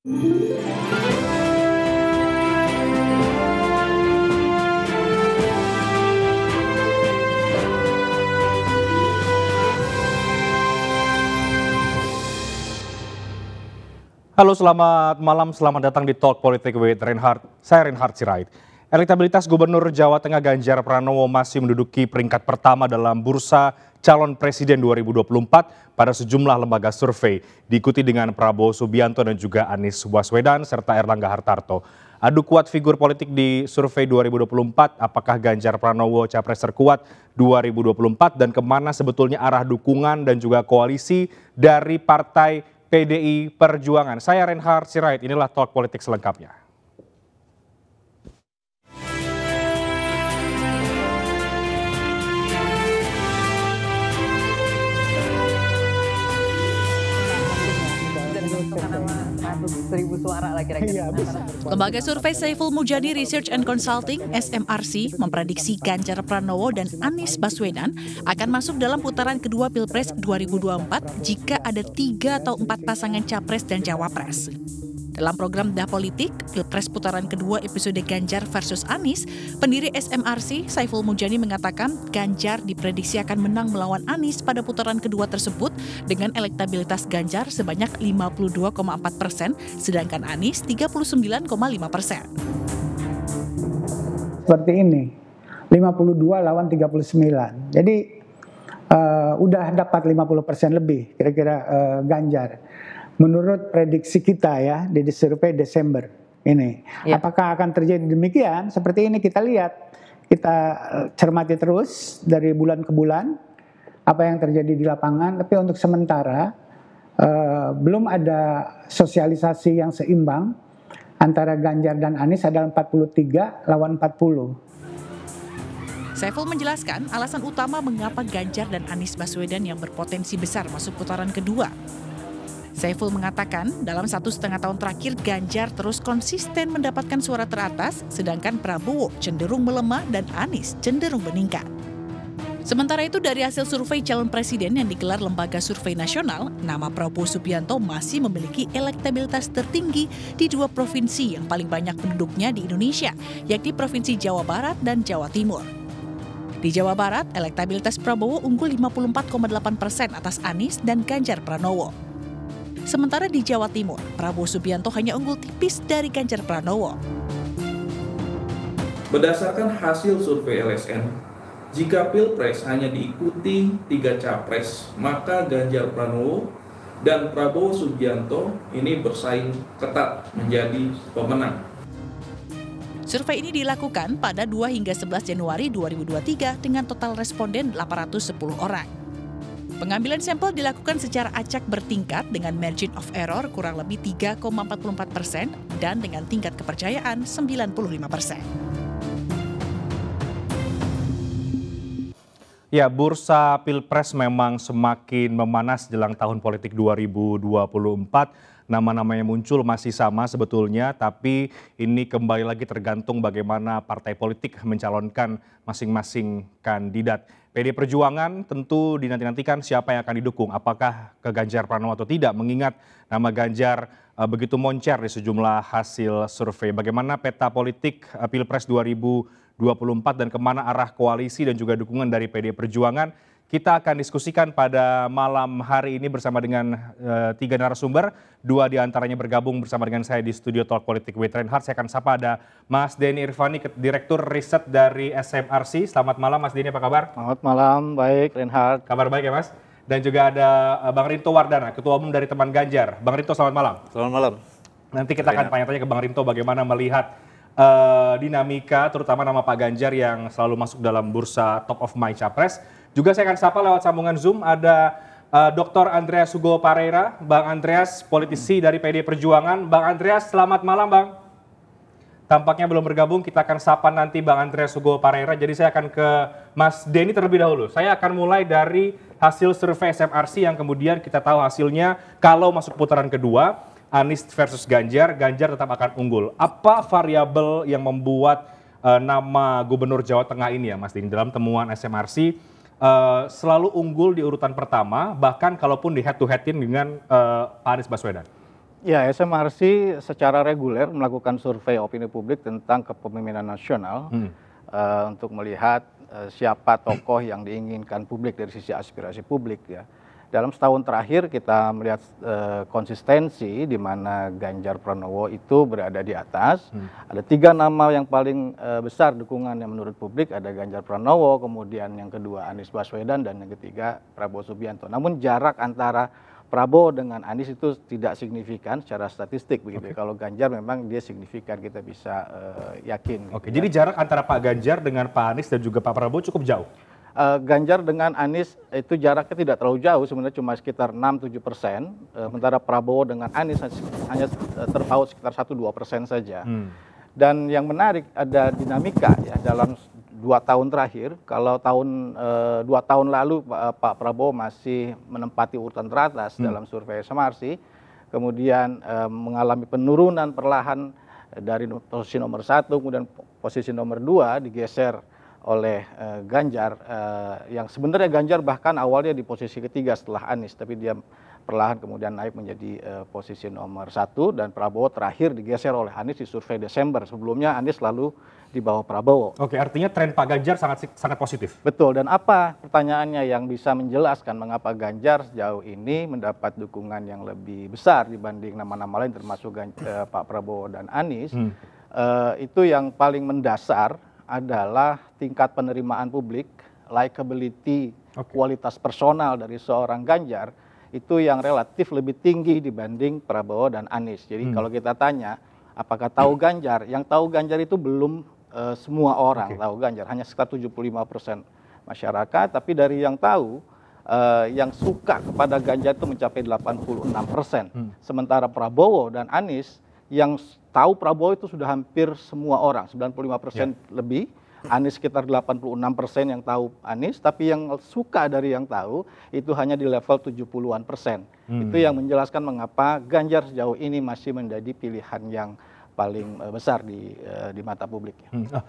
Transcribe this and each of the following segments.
Halo selamat malam, selamat datang di Talk Politik with Reinhard. Saya Reinhard Sirait. Elektabilitas Gubernur Jawa Tengah Ganjar Pranowo masih menduduki peringkat pertama dalam bursa calon presiden 2024 pada sejumlah lembaga survei, diikuti dengan Prabowo Subianto dan juga Anies Baswedan serta Erlangga Hartarto. Adu kuat figur politik di survei 2024, apakah Ganjar Pranowo capres terkuat 2024 dan kemana sebetulnya arah dukungan dan juga koalisi dari partai PDI Perjuangan. Saya Reinhard Sirait, inilah Talk Politik selengkapnya. seribu suara lah kira-kira. Iya, nah, Lembaga survei Saiful Mujani Research and Consulting (SMRC) memprediksi Ganjar Pranowo dan Anies Baswedan akan masuk dalam putaran kedua Pilpres 2024 jika ada tiga atau empat pasangan capres dan cawapres. Dalam program Dah Politik, Pilpres putaran kedua episode Ganjar versus Anies, pendiri SMRC Saiful Mujani mengatakan Ganjar diprediksi akan menang melawan Anies pada putaran kedua tersebut dengan elektabilitas Ganjar sebanyak 52,4 persen, sedangkan Anies 39,5 persen. Seperti ini, 52 lawan 39. Jadi uh, udah dapat 50 persen lebih kira-kira uh, Ganjar menurut prediksi kita ya di survei Desember ini. Ya. Apakah akan terjadi demikian? Seperti ini kita lihat, kita eh, cermati terus dari bulan ke bulan apa yang terjadi di lapangan. Tapi untuk sementara eh, belum ada sosialisasi yang seimbang antara Ganjar dan Anies adalah 43 lawan 40. Saiful menjelaskan alasan utama mengapa Ganjar dan Anies Baswedan yang berpotensi besar masuk putaran kedua Saiful mengatakan, dalam satu setengah tahun terakhir Ganjar terus konsisten mendapatkan suara teratas, sedangkan Prabowo cenderung melemah dan Anies cenderung meningkat. Sementara itu dari hasil survei calon presiden yang digelar Lembaga Survei Nasional, nama Prabowo Subianto masih memiliki elektabilitas tertinggi di dua provinsi yang paling banyak penduduknya di Indonesia, yakni Provinsi Jawa Barat dan Jawa Timur. Di Jawa Barat, elektabilitas Prabowo unggul 54,8 persen atas Anies dan Ganjar Pranowo. Sementara di Jawa Timur, Prabowo Subianto hanya unggul tipis dari Ganjar Pranowo. Berdasarkan hasil survei LSN, jika Pilpres hanya diikuti tiga capres, maka Ganjar Pranowo dan Prabowo Subianto ini bersaing ketat menjadi pemenang. Survei ini dilakukan pada 2 hingga 11 Januari 2023 dengan total responden 810 orang. Pengambilan sampel dilakukan secara acak bertingkat dengan margin of error kurang lebih 3,44 persen dan dengan tingkat kepercayaan 95 persen. Ya, bursa Pilpres memang semakin memanas jelang tahun politik 2024. Nama-namanya muncul masih sama sebetulnya, tapi ini kembali lagi tergantung bagaimana partai politik mencalonkan masing-masing kandidat. PD Perjuangan tentu dinanti-nantikan siapa yang akan didukung, apakah ke Ganjar Pranowo atau tidak, mengingat nama Ganjar eh, begitu moncer di sejumlah hasil survei. Bagaimana peta politik eh, Pilpres 2024 dan kemana arah koalisi dan juga dukungan dari PD Perjuangan? Kita akan diskusikan pada malam hari ini bersama dengan e, tiga narasumber. Dua diantaranya bergabung bersama dengan saya di studio Talk Politik with Reinhardt. Saya akan sapa ada Mas Denny Irvani, Direktur Riset dari SMRC. Selamat malam Mas Denny, apa kabar? Selamat malam, baik Reinhardt. Kabar baik ya Mas? Dan juga ada eh, Bang Rinto Wardana, Ketua Umum dari Teman Ganjar. Bang Rinto, selamat malam. Selamat malam. Nanti kita akan tanya-tanya ke Bang Rinto bagaimana melihat uh, dinamika terutama nama Pak Ganjar yang selalu masuk dalam bursa top of mind capres juga saya akan sapa lewat sambungan Zoom ada uh, eh, Dr. Andreas Hugo Pareira, Bang Andreas, politisi dari PD Perjuangan. Bang Andreas, selamat malam Bang. Tampaknya belum bergabung, kita akan sapa nanti Bang Andreas Hugo Pareira. Jadi saya akan ke Mas Denny terlebih dahulu. Saya akan mulai dari hasil survei SMRC yang kemudian kita tahu hasilnya kalau masuk putaran kedua, Anies versus Ganjar, Ganjar tetap akan unggul. Apa variabel yang membuat uh, nama Gubernur Jawa Tengah ini ya Mas Denny dalam temuan SMRC uh, selalu unggul di urutan pertama, bahkan kalaupun di head to headin dengan uh, Pak Anies Baswedan? Ya, SMRC secara reguler melakukan survei opini publik tentang kepemimpinan nasional hmm. uh, untuk melihat uh, siapa tokoh yang diinginkan publik dari sisi aspirasi publik ya dalam setahun terakhir kita melihat e, konsistensi di mana Ganjar Pranowo itu berada di atas. Hmm. Ada tiga nama yang paling e, besar dukungan yang menurut publik ada Ganjar Pranowo, kemudian yang kedua Anies Baswedan dan yang ketiga Prabowo Subianto. Namun jarak antara Prabowo dengan Anies itu tidak signifikan secara statistik begitu. Ya. Okay. Kalau Ganjar memang dia signifikan kita bisa e, yakin. Oke, okay, gitu. jadi ya. jarak antara Pak Ganjar dengan Pak Anies dan juga Pak Prabowo cukup jauh uh, Ganjar dengan Anies itu jaraknya tidak terlalu jauh sebenarnya cuma sekitar 6-7 persen. Uh, sementara Prabowo dengan Anies hanya terpaut sekitar 1-2 persen saja. Hmm. Dan yang menarik ada dinamika ya dalam dua tahun terakhir. Kalau tahun uh, dua tahun lalu uh, Pak Prabowo masih menempati urutan teratas hmm. dalam survei SMRC, kemudian uh, mengalami penurunan perlahan dari posisi nomor satu, kemudian posisi nomor dua digeser oleh uh, Ganjar uh, yang sebenarnya Ganjar bahkan awalnya di posisi ketiga setelah Anies tapi dia perlahan kemudian naik menjadi uh, posisi nomor satu dan Prabowo terakhir digeser oleh Anies di survei Desember sebelumnya Anies selalu di bawah Prabowo. Oke artinya tren Pak Ganjar sangat sangat positif. Betul dan apa pertanyaannya yang bisa menjelaskan mengapa Ganjar sejauh ini mendapat dukungan yang lebih besar dibanding nama-nama lain termasuk Ganjar, uh, Pak Prabowo dan Anies hmm. uh, itu yang paling mendasar adalah tingkat penerimaan publik, likability, okay. kualitas personal dari seorang Ganjar itu yang relatif lebih tinggi dibanding Prabowo dan Anies. Jadi hmm. kalau kita tanya apakah tahu Ganjar, yang tahu Ganjar itu belum e, semua orang okay. tahu Ganjar, hanya sekitar 75 persen masyarakat. Tapi dari yang tahu, uh, yang suka kepada Ganjar itu mencapai 86 persen. Hmm. Sementara Prabowo dan Anies yang tahu Prabowo itu sudah hampir semua orang, 95 persen yeah. lebih Anies sekitar 86 persen yang tahu Anies, tapi yang suka dari yang tahu itu hanya di level 70-an persen. Hmm. Itu yang menjelaskan mengapa Ganjar sejauh ini masih menjadi pilihan yang paling eh, besar di eh, di mata publik. Hmm. Uh,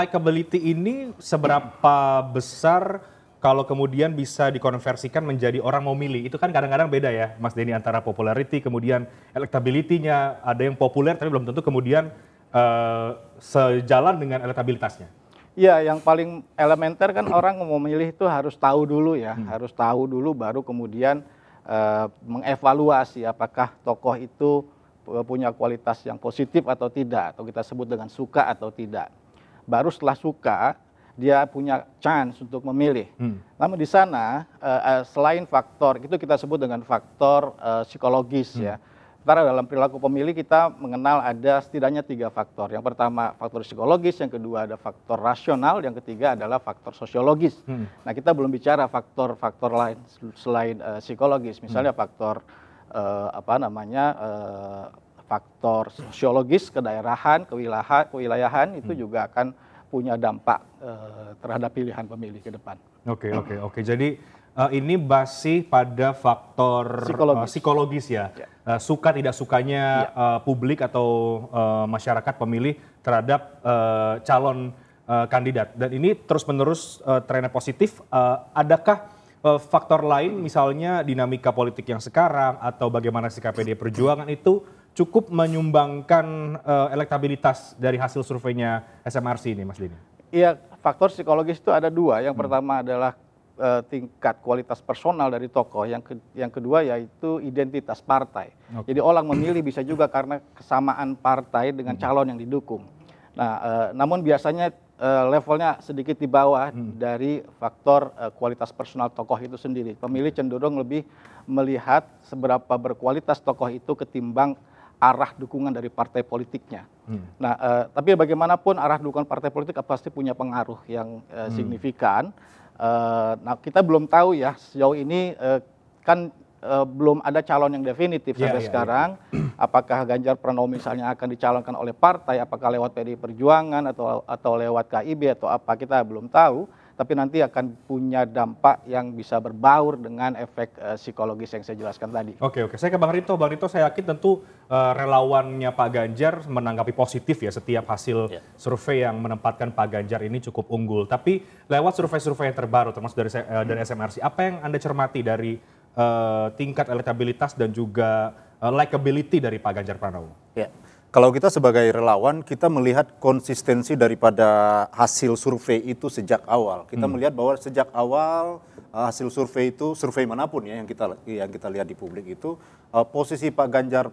likability ini seberapa besar kalau kemudian bisa dikonversikan menjadi orang mau milih. Itu kan kadang-kadang beda ya, Mas Denny, antara popularity, kemudian elektabilitasnya, ada yang populer tapi belum tentu kemudian uh, sejalan dengan elektabilitasnya. Ya, yang paling elementer kan orang mau memilih itu harus tahu dulu ya, hmm. harus tahu dulu baru kemudian uh, mengevaluasi apakah tokoh itu punya kualitas yang positif atau tidak, atau kita sebut dengan suka atau tidak. Baru setelah suka, dia punya chance untuk memilih. Hmm. Namun di sana uh, selain faktor itu kita sebut dengan faktor uh, psikologis hmm. ya Sementara dalam perilaku pemilih kita mengenal ada setidaknya tiga faktor. Yang pertama faktor psikologis, yang kedua ada faktor rasional, yang ketiga adalah faktor sosiologis. Hmm. Nah kita belum bicara faktor-faktor lain selain uh, psikologis, misalnya hmm. faktor uh, apa namanya uh, faktor sosiologis, kedaerahan, kewilayahan, kewilayahan itu hmm. juga akan punya dampak uh, terhadap pilihan pemilih ke depan. Oke okay, hmm. oke okay, oke. Okay. Jadi uh, ini masih pada faktor eh, psikologis, uh, psikologis ya. ya. Uh, suka tidak sukanya ya. uh, publik atau uh, masyarakat pemilih terhadap uh, calon uh, kandidat. Dan ini terus-menerus uh, trennya positif. Uh, adakah uh, faktor lain misalnya dinamika politik yang sekarang atau bagaimana sikap PD Perjuangan itu cukup menyumbangkan uh, elektabilitas dari hasil surveinya SMRC ini Mas Dini? Iya, faktor psikologis itu ada dua. Yang hmm. pertama adalah uh, tingkat kualitas personal dari tokoh. Yang ke, yang kedua yaitu identitas partai. Okay. Jadi orang memilih bisa juga karena kesamaan partai dengan hmm. calon yang didukung. Nah, uh, namun biasanya uh, levelnya sedikit di bawah hmm. dari faktor uh, kualitas personal tokoh itu sendiri. Pemilih cenderung lebih melihat seberapa berkualitas tokoh itu ketimbang arah dukungan dari partai politiknya. Hmm. Nah, uh, tapi bagaimanapun arah dukungan partai politik pasti punya pengaruh yang uh, hmm. signifikan. Eh, nah kita belum tahu ya sejauh ini uh, kan uh, belum ada calon yang definitif yeah, sampai yeah, iya. sekarang. Yeah. Apakah Ganjar Pranowo misalnya akan dicalonkan oleh partai, apakah lewat PDI Perjuangan atau atau lewat KIB atau apa kita belum tahu tapi nanti akan punya dampak yang bisa berbaur dengan efek uh, psikologis yang saya jelaskan tadi. Oke oke, saya ke Bang Rito. Bang Rito saya yakin tentu uh, relawannya Pak Ganjar menanggapi positif ya setiap hasil yeah. survei yang menempatkan Pak Ganjar ini cukup unggul. Tapi lewat survei-survei yang terbaru termasuk dari uh, dari hmm. SMRC, apa yang Anda cermati dari uh, tingkat elektabilitas dan juga uh, likability dari Pak Ganjar Pranowo? Yeah. Kalau kita sebagai relawan, kita melihat konsistensi daripada hasil survei itu sejak awal. Kita hmm. melihat bahwa sejak awal eh, hasil survei itu, survei manapun ya yang kita yang kita lihat di publik itu eh, posisi Pak Ganjar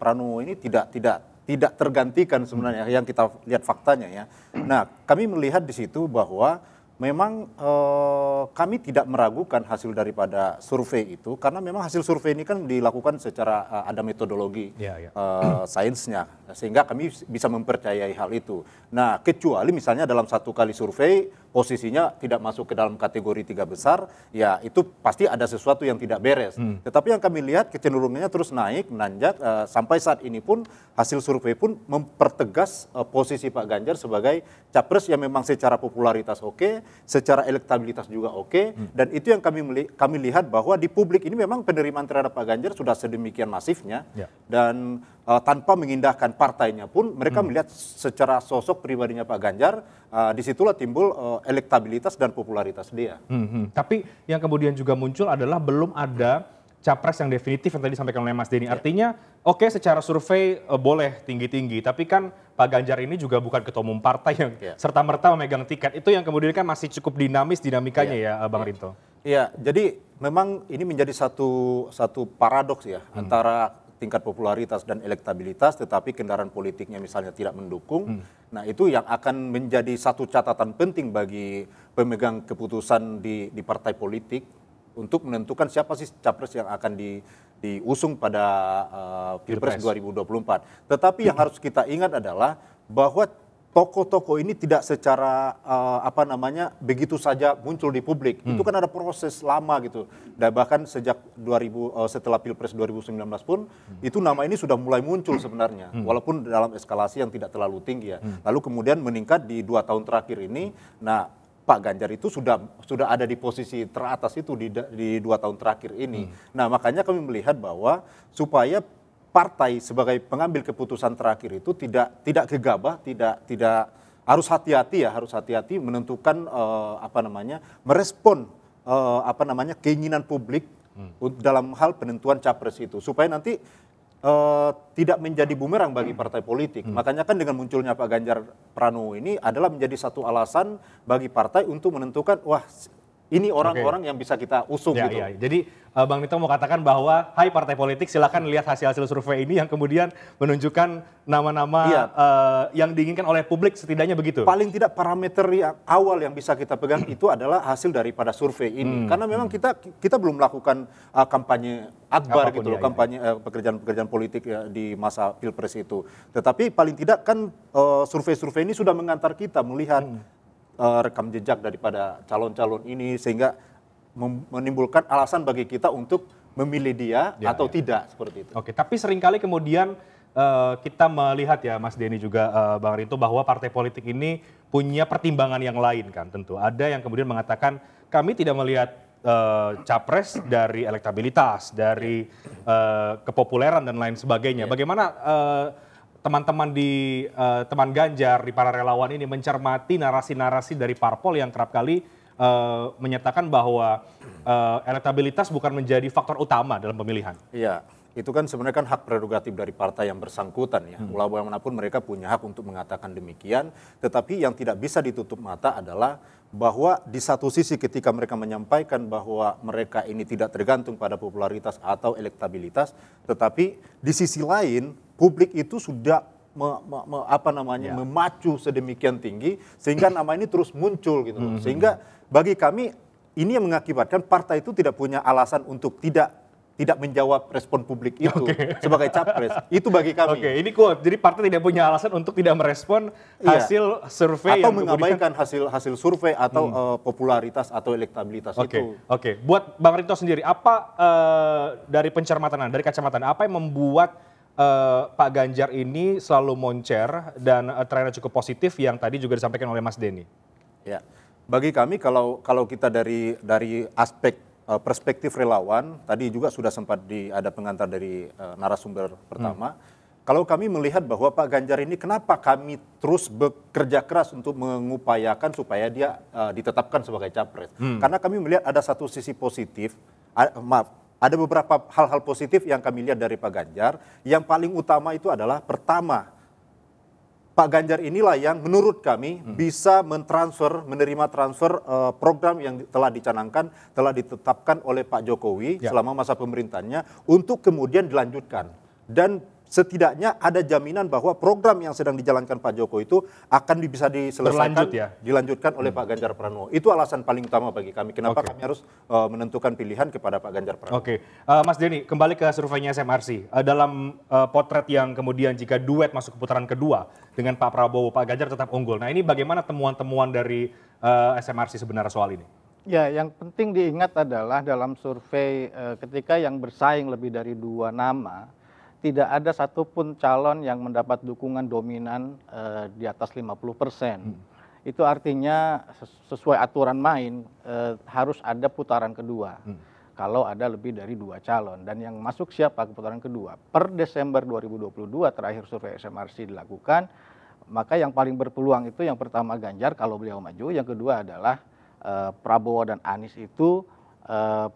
Pranowo ini tidak tidak tidak tergantikan sebenarnya hmm. yang kita lihat faktanya ya. Nah, kami melihat di situ bahwa memang eh, kami tidak meragukan hasil daripada survei itu karena memang hasil survei ini kan dilakukan secara eh, ada metodologi ya, ya. Eh, sainsnya sehingga kami bisa mempercayai hal itu. Nah kecuali misalnya dalam satu kali survei posisinya tidak masuk ke dalam kategori tiga besar, ya itu pasti ada sesuatu yang tidak beres. Hmm. Tetapi yang kami lihat kecenderungannya terus naik, menanjak uh, sampai saat ini pun hasil survei pun mempertegas uh, posisi Pak Ganjar sebagai capres yang memang secara popularitas oke, secara elektabilitas juga oke, hmm. dan itu yang kami kami lihat bahwa di publik ini memang penerimaan terhadap Pak Ganjar sudah sedemikian masifnya yeah. dan uh, tanpa mengindahkan partainya pun mereka hmm. melihat secara sosok pribadinya Pak Ganjar uh, eh, disitulah timbul uh, elektabilitas dan popularitas dia. Hmm, hmm, Tapi yang kemudian juga muncul adalah belum ada capres yang definitif yang tadi disampaikan oleh Mas Denny. Ya. Artinya oke okay, secara survei uh, boleh tinggi-tinggi, tapi kan Pak Ganjar ini juga bukan ketua umum partai yang ya. serta-merta memegang tiket. Itu yang kemudian kan masih cukup dinamis dinamikanya ya, ya Bang ya. Rinto. Iya, jadi memang ini menjadi satu satu paradoks ya hmm. antara tingkat popularitas dan elektabilitas, tetapi kendaraan politiknya misalnya tidak mendukung, hmm. nah itu yang akan menjadi satu catatan penting bagi pemegang keputusan di, di partai politik untuk menentukan siapa sih capres yang akan di, diusung pada uh, Pilpres 2024. Tetapi hmm. yang harus kita ingat adalah bahwa Toko-toko ini tidak secara uh, apa namanya begitu saja muncul di publik. Hmm. Itu kan ada proses lama gitu. Dan bahkan sejak 2000 uh, eh, setelah Pilpres 2019 pun hmm. itu nama ini sudah mulai muncul hmm. sebenarnya. Hmm. Walaupun dalam eskalasi yang tidak terlalu tinggi ya. Hmm. Lalu kemudian meningkat di dua tahun terakhir ini. Nah, Pak Ganjar itu sudah sudah ada di posisi teratas itu di di dua tahun terakhir ini. Hmm. Nah, makanya kami melihat bahwa supaya partai sebagai pengambil keputusan terakhir itu tidak tidak gegabah, tidak tidak harus hati-hati ya, harus hati-hati menentukan uh, apa namanya, merespon uh, apa namanya keinginan publik hmm. dalam hal penentuan capres itu supaya nanti uh, tidak menjadi bumerang bagi hmm. partai politik. Hmm. Makanya kan dengan munculnya Pak Ganjar Pranowo ini adalah menjadi satu alasan bagi partai untuk menentukan wah ini orang-orang yang bisa kita usung ya, gitu. Ya. Jadi eh, Bang Nito mau katakan bahwa hai partai politik silakan lihat hasil-hasil survei ini yang kemudian menunjukkan nama-nama ya. uh, yang diinginkan oleh publik setidaknya begitu. Paling tidak parameter yang awal yang bisa kita pegang itu adalah hasil daripada survei ini. Hmm. Karena memang kita kita belum melakukan uh, kampanye akbar Apapun gitu loh, ya, ya. kampanye pekerjaan-pekerjaan ya. uh, politik ya, di masa Pilpres itu. Tetapi paling tidak kan survei-survei uh, ini sudah mengantar kita melihat hmm uh, rekam jejak daripada calon-calon ini sehingga menimbulkan alasan bagi kita untuk memilih dia ya, atau ya. tidak seperti itu. Oke, tapi seringkali kemudian uh, kita melihat ya Mas Denny juga uh, Bang Rinto bahwa partai politik ini punya pertimbangan yang lain kan tentu. Ada yang kemudian mengatakan kami tidak melihat uh, capres dari elektabilitas, dari uh, kepopuleran dan lain sebagainya. Ya. Bagaimana uh, teman-teman di uh, teman Ganjar di para relawan ini mencermati narasi-narasi dari parpol yang kerap kali uh, menyatakan bahwa uh, elektabilitas bukan menjadi faktor utama dalam pemilihan. Iya, itu kan sebenarnya kan hak prerogatif dari partai yang bersangkutan ya. Hmm. Ulama manapun mereka punya hak untuk mengatakan demikian, tetapi yang tidak bisa ditutup mata adalah bahwa di satu sisi ketika mereka menyampaikan bahwa mereka ini tidak tergantung pada popularitas atau elektabilitas, tetapi di sisi lain publik itu sudah me, me, me, apa namanya ya. memacu sedemikian tinggi sehingga nama ini terus muncul gitu -hmm. Sehingga bagi kami ini yang mengakibatkan partai itu tidak punya alasan untuk tidak tidak menjawab respon publik itu okay. sebagai capres. Itu bagi kami. Oke, okay, ini kuat. Jadi partai tidak punya alasan untuk tidak merespon iya. hasil iya. survei atau yang mengabaikan hasil hasil survei atau hmm. uh, popularitas atau elektabilitas okay. itu. Oke. Okay. Buat Bang Rito sendiri apa uh, dari pencermatan dari kacamata apa yang membuat uh, Pak Ganjar ini selalu moncer dan uh, trennya cukup positif yang tadi juga disampaikan oleh Mas Denny. Ya, bagi kami kalau kalau kita dari dari aspek eh, perspektif relawan tadi juga sudah sempat di ada pengantar dari uh, narasumber pertama. Hmm. Kalau kami melihat bahwa Pak Ganjar ini kenapa kami terus bekerja keras untuk mengupayakan supaya dia uh, ditetapkan sebagai capres? Hmm. Karena kami melihat ada satu sisi positif, uh, maaf ada beberapa hal-hal positif yang kami lihat dari Pak Ganjar. Yang paling utama itu adalah pertama, Pak Ganjar inilah yang menurut kami hmm. bisa mentransfer, menerima transfer uh, program yang telah dicanangkan, telah ditetapkan oleh Pak Jokowi ya. selama masa pemerintahnya untuk kemudian dilanjutkan. Dan setidaknya ada jaminan bahwa program yang sedang dijalankan Pak Joko itu akan bisa diselesaikan, ya? dilanjutkan oleh hmm. Pak Ganjar Pranowo. Itu alasan paling utama bagi kami. Kenapa okay. kami harus uh, menentukan pilihan kepada Pak Ganjar Pranowo? Oke, okay. uh, eh, Mas Denny, kembali ke surveinya SMRC. Uh, eh, dalam uh, potret yang kemudian jika duet masuk ke putaran kedua dengan Pak Prabowo, Pak Ganjar tetap unggul. Nah ini bagaimana temuan-temuan dari uh, SMRC sebenarnya soal ini? Ya, yang penting diingat adalah dalam survei uh, ketika yang bersaing lebih dari dua nama, tidak ada satupun calon yang mendapat dukungan dominan eh, di atas 50 persen. Hmm. Itu artinya sesuai aturan main eh, harus ada putaran kedua. Hmm. Kalau ada lebih dari dua calon dan yang masuk siapa ke putaran kedua per Desember 2022 terakhir survei SMRC dilakukan maka yang paling berpeluang itu yang pertama Ganjar kalau beliau maju yang kedua adalah eh, Prabowo dan Anies itu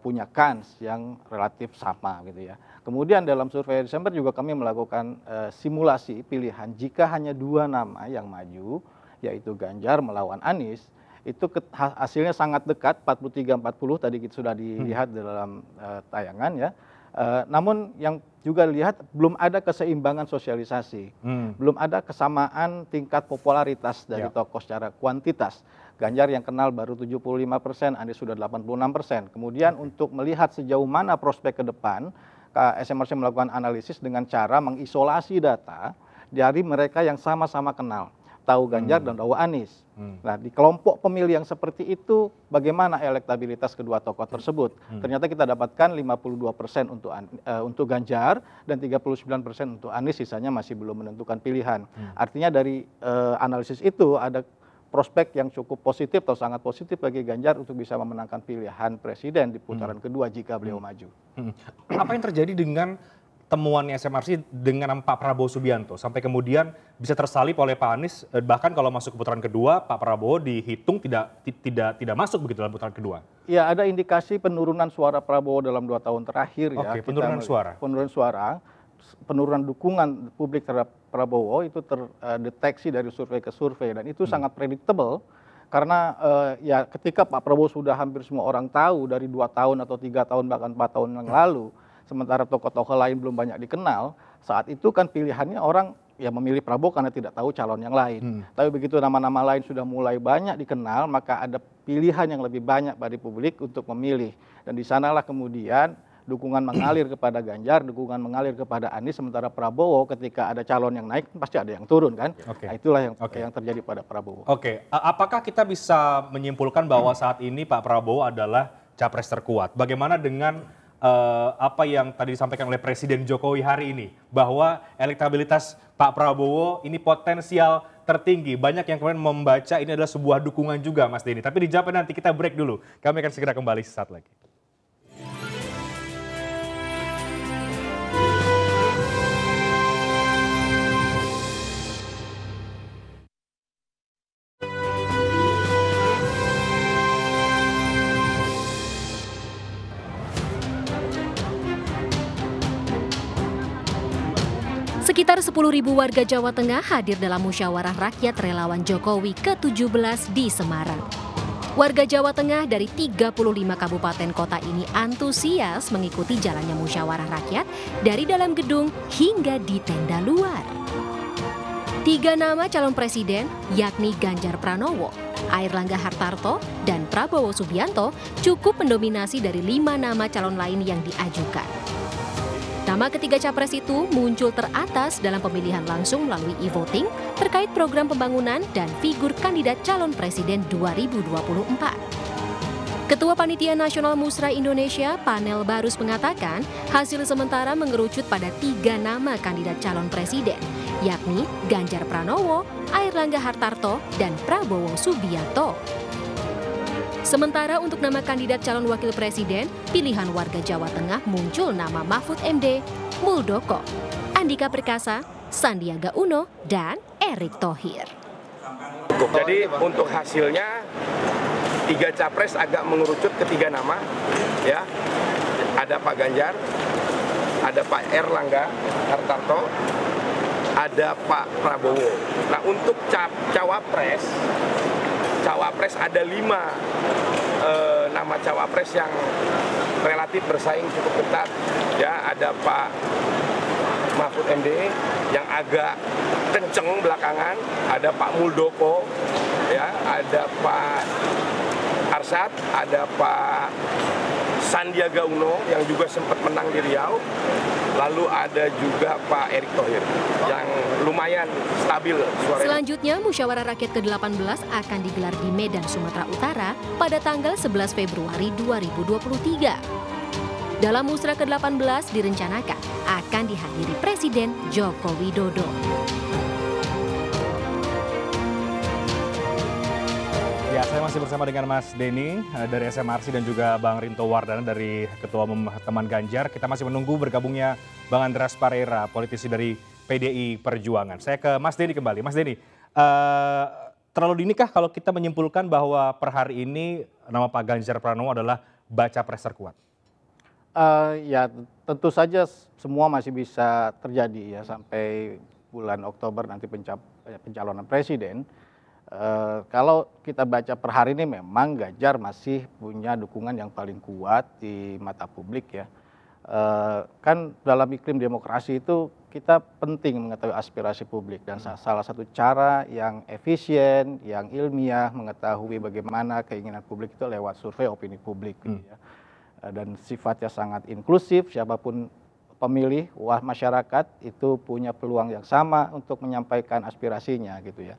punya kans yang relatif sama gitu ya. Kemudian dalam survei Desember juga kami melakukan e, simulasi pilihan jika hanya dua nama yang maju, yaitu Ganjar melawan Anies, itu ke, hasilnya sangat dekat 43-40 tadi kita sudah hmm. dilihat hmm. dalam e, tayangan ya. E, namun yang juga dilihat belum ada keseimbangan sosialisasi, hmm. belum ada kesamaan tingkat popularitas dari ya. tokoh secara kuantitas. Ganjar yang kenal baru 75 persen, Anies sudah 86 persen. Kemudian untuk melihat sejauh mana prospek ke depan, SMRC melakukan analisis dengan cara mengisolasi data dari mereka yang sama-sama kenal tahu Ganjar hmm. dan tahu Anies. Hmm. Nah, di kelompok pemilih yang seperti itu, bagaimana elektabilitas kedua tokoh tersebut? Hmm. Ternyata kita dapatkan 52 persen untuk uh, untuk Ganjar dan 39 persen untuk Anies, sisanya masih belum menentukan pilihan. Hmm. Artinya dari uh, analisis itu ada prospek yang cukup positif atau sangat positif bagi Ganjar untuk bisa memenangkan pilihan presiden di putaran hmm. kedua jika beliau hmm. maju. Hmm. Apa yang terjadi dengan temuan SMRC dengan Pak Prabowo Subianto sampai kemudian bisa tersalip oleh Pak Anies eh, bahkan kalau masuk ke putaran kedua Pak Prabowo dihitung tidak tidak tidak masuk begitu dalam putaran kedua. Ya ada indikasi penurunan suara Prabowo dalam dua tahun terakhir Oke, ya. Oke penurunan suara. Penurunan suara penurunan dukungan publik terhadap Prabowo itu terdeteksi eh, dari survei ke survei dan itu hmm. sangat predictable karena uh, ya ketika Pak Prabowo sudah hampir semua orang tahu dari dua tahun atau tiga tahun bahkan empat tahun yang hmm. lalu sementara tokoh-tokoh lain belum banyak dikenal saat itu kan pilihannya orang ya memilih Prabowo karena tidak tahu calon yang lain hmm. tapi begitu nama-nama lain sudah mulai banyak dikenal maka ada pilihan yang lebih banyak bagi publik untuk memilih dan di sanalah kemudian dukungan mengalir kepada Ganjar, dukungan mengalir kepada Anies, sementara Prabowo ketika ada calon yang naik pasti ada yang turun kan. Okay. Nah, itulah yang okay. yang terjadi pada Prabowo. Oke, okay. apakah kita bisa menyimpulkan bahwa saat ini Pak Prabowo adalah capres terkuat? Bagaimana dengan uh, apa yang tadi disampaikan oleh Presiden Jokowi hari ini bahwa elektabilitas Pak Prabowo ini potensial tertinggi. Banyak yang kemarin membaca ini adalah sebuah dukungan juga Mas Denny. Tapi dijawab nanti kita break dulu. Kami akan segera kembali sesaat lagi. 10.000 warga Jawa Tengah hadir dalam musyawarah rakyat relawan Jokowi ke-17 di Semarang. Warga Jawa Tengah dari 35 kabupaten kota ini antusias mengikuti jalannya musyawarah rakyat dari dalam gedung hingga di tenda luar. Tiga nama calon presiden yakni Ganjar Pranowo, Airlangga Hartarto, dan Prabowo Subianto cukup mendominasi dari lima nama calon lain yang diajukan. Nama ketiga capres itu muncul teratas dalam pemilihan langsung melalui e-voting terkait program pembangunan dan figur kandidat calon presiden 2024. Ketua Panitia Nasional Musra Indonesia, Panel Barus mengatakan, hasil sementara mengerucut pada tiga nama kandidat calon presiden, yakni Ganjar Pranowo, Airlangga Hartarto, dan Prabowo Subianto. Sementara untuk nama kandidat calon wakil presiden, pilihan warga Jawa Tengah muncul nama Mahfud MD, Muldoko, Andika Perkasa, Sandiaga Uno, dan Erick Thohir. Jadi untuk hasilnya tiga capres agak mengerucut ketiga nama, ya ada Pak Ganjar, ada Pak Erlangga Hartarto, ada Pak Prabowo. Nah untuk cap cawapres cawapres ada lima eh, nama cawapres yang relatif bersaing cukup ketat ya ada Pak Mahfud MD yang agak kenceng belakangan ada Pak Muldoko ya ada Pak Arsat ada Pak Sandiaga Uno yang juga sempat menang di Riau lalu ada juga Pak Erick Thohir yang lumayan stabil suaranya. Selanjutnya musyawarah rakyat ke-18 akan digelar di Medan Sumatera Utara pada tanggal 11 Februari 2023. Dalam Musra ke-18 direncanakan akan dihadiri Presiden Joko Widodo. saya masih bersama dengan Mas Denny eh, dari SMRC dan juga Bang Rinto Wardana dari Ketua Umum Teman Ganjar. Kita masih menunggu bergabungnya Bang Andreas Pareira politisi dari PDI Perjuangan. Saya ke Mas Denny kembali. Mas Denny, uh, terlalu dinikah kalau kita menyimpulkan bahwa per hari ini nama Pak Ganjar Pranowo adalah baca preser kuat? Uh, ya tentu saja semua masih bisa terjadi ya sampai bulan Oktober nanti pencap, pencalonan presiden Eh, kalau kita baca per hari ini memang Gajar masih punya dukungan yang paling kuat di mata publik ya. E, kan dalam iklim demokrasi itu kita penting mengetahui aspirasi publik dan hmm. salah satu cara yang efisien, yang ilmiah mengetahui bagaimana keinginan publik itu lewat survei opini publik gitu hmm. ya. E, dan sifatnya sangat inklusif, siapapun pemilih wah masyarakat itu punya peluang yang sama untuk menyampaikan aspirasinya gitu ya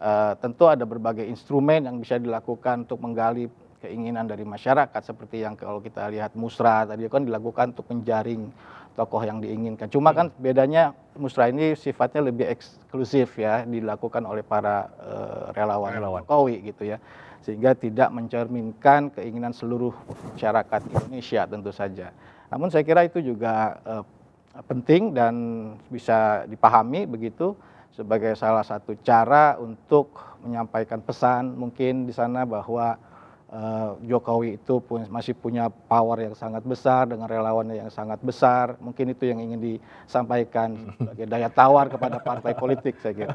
Eh, tentu ada berbagai instrumen yang bisa dilakukan untuk menggali keinginan dari masyarakat seperti yang kalau kita lihat musra tadi kan dilakukan untuk menjaring tokoh yang diinginkan. Cuma kan hmm. bedanya musra ini sifatnya lebih eksklusif ya dilakukan oleh para uh, relawan, relawan Jokowi gitu ya. Sehingga tidak mencerminkan keinginan seluruh masyarakat Indonesia tentu saja. Namun saya kira itu juga uh, penting dan bisa dipahami begitu sebagai salah satu cara untuk menyampaikan pesan mungkin di sana bahwa uh, Jokowi itu pun masih punya power yang sangat besar dengan relawannya yang sangat besar. Mungkin itu yang ingin disampaikan hmm. sebagai daya tawar kepada partai politik saya kira.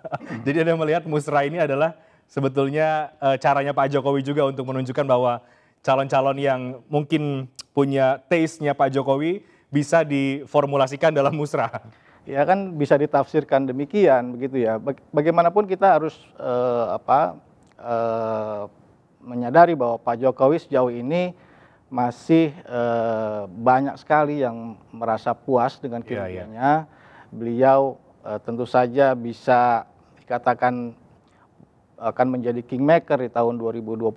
Jadi Anda melihat musra ini adalah sebetulnya uh, caranya Pak Jokowi juga untuk menunjukkan bahwa calon-calon yang mungkin punya taste-nya Pak Jokowi bisa diformulasikan dalam musra ya kan bisa ditafsirkan demikian begitu ya bagaimanapun kita harus eh, apa eh, menyadari bahwa Pak Jokowi sejauh ini masih eh, banyak sekali yang merasa puas dengan iya, iya. kinerjanya Ya, ya. beliau eh, tentu saja bisa dikatakan akan menjadi kingmaker di tahun 2024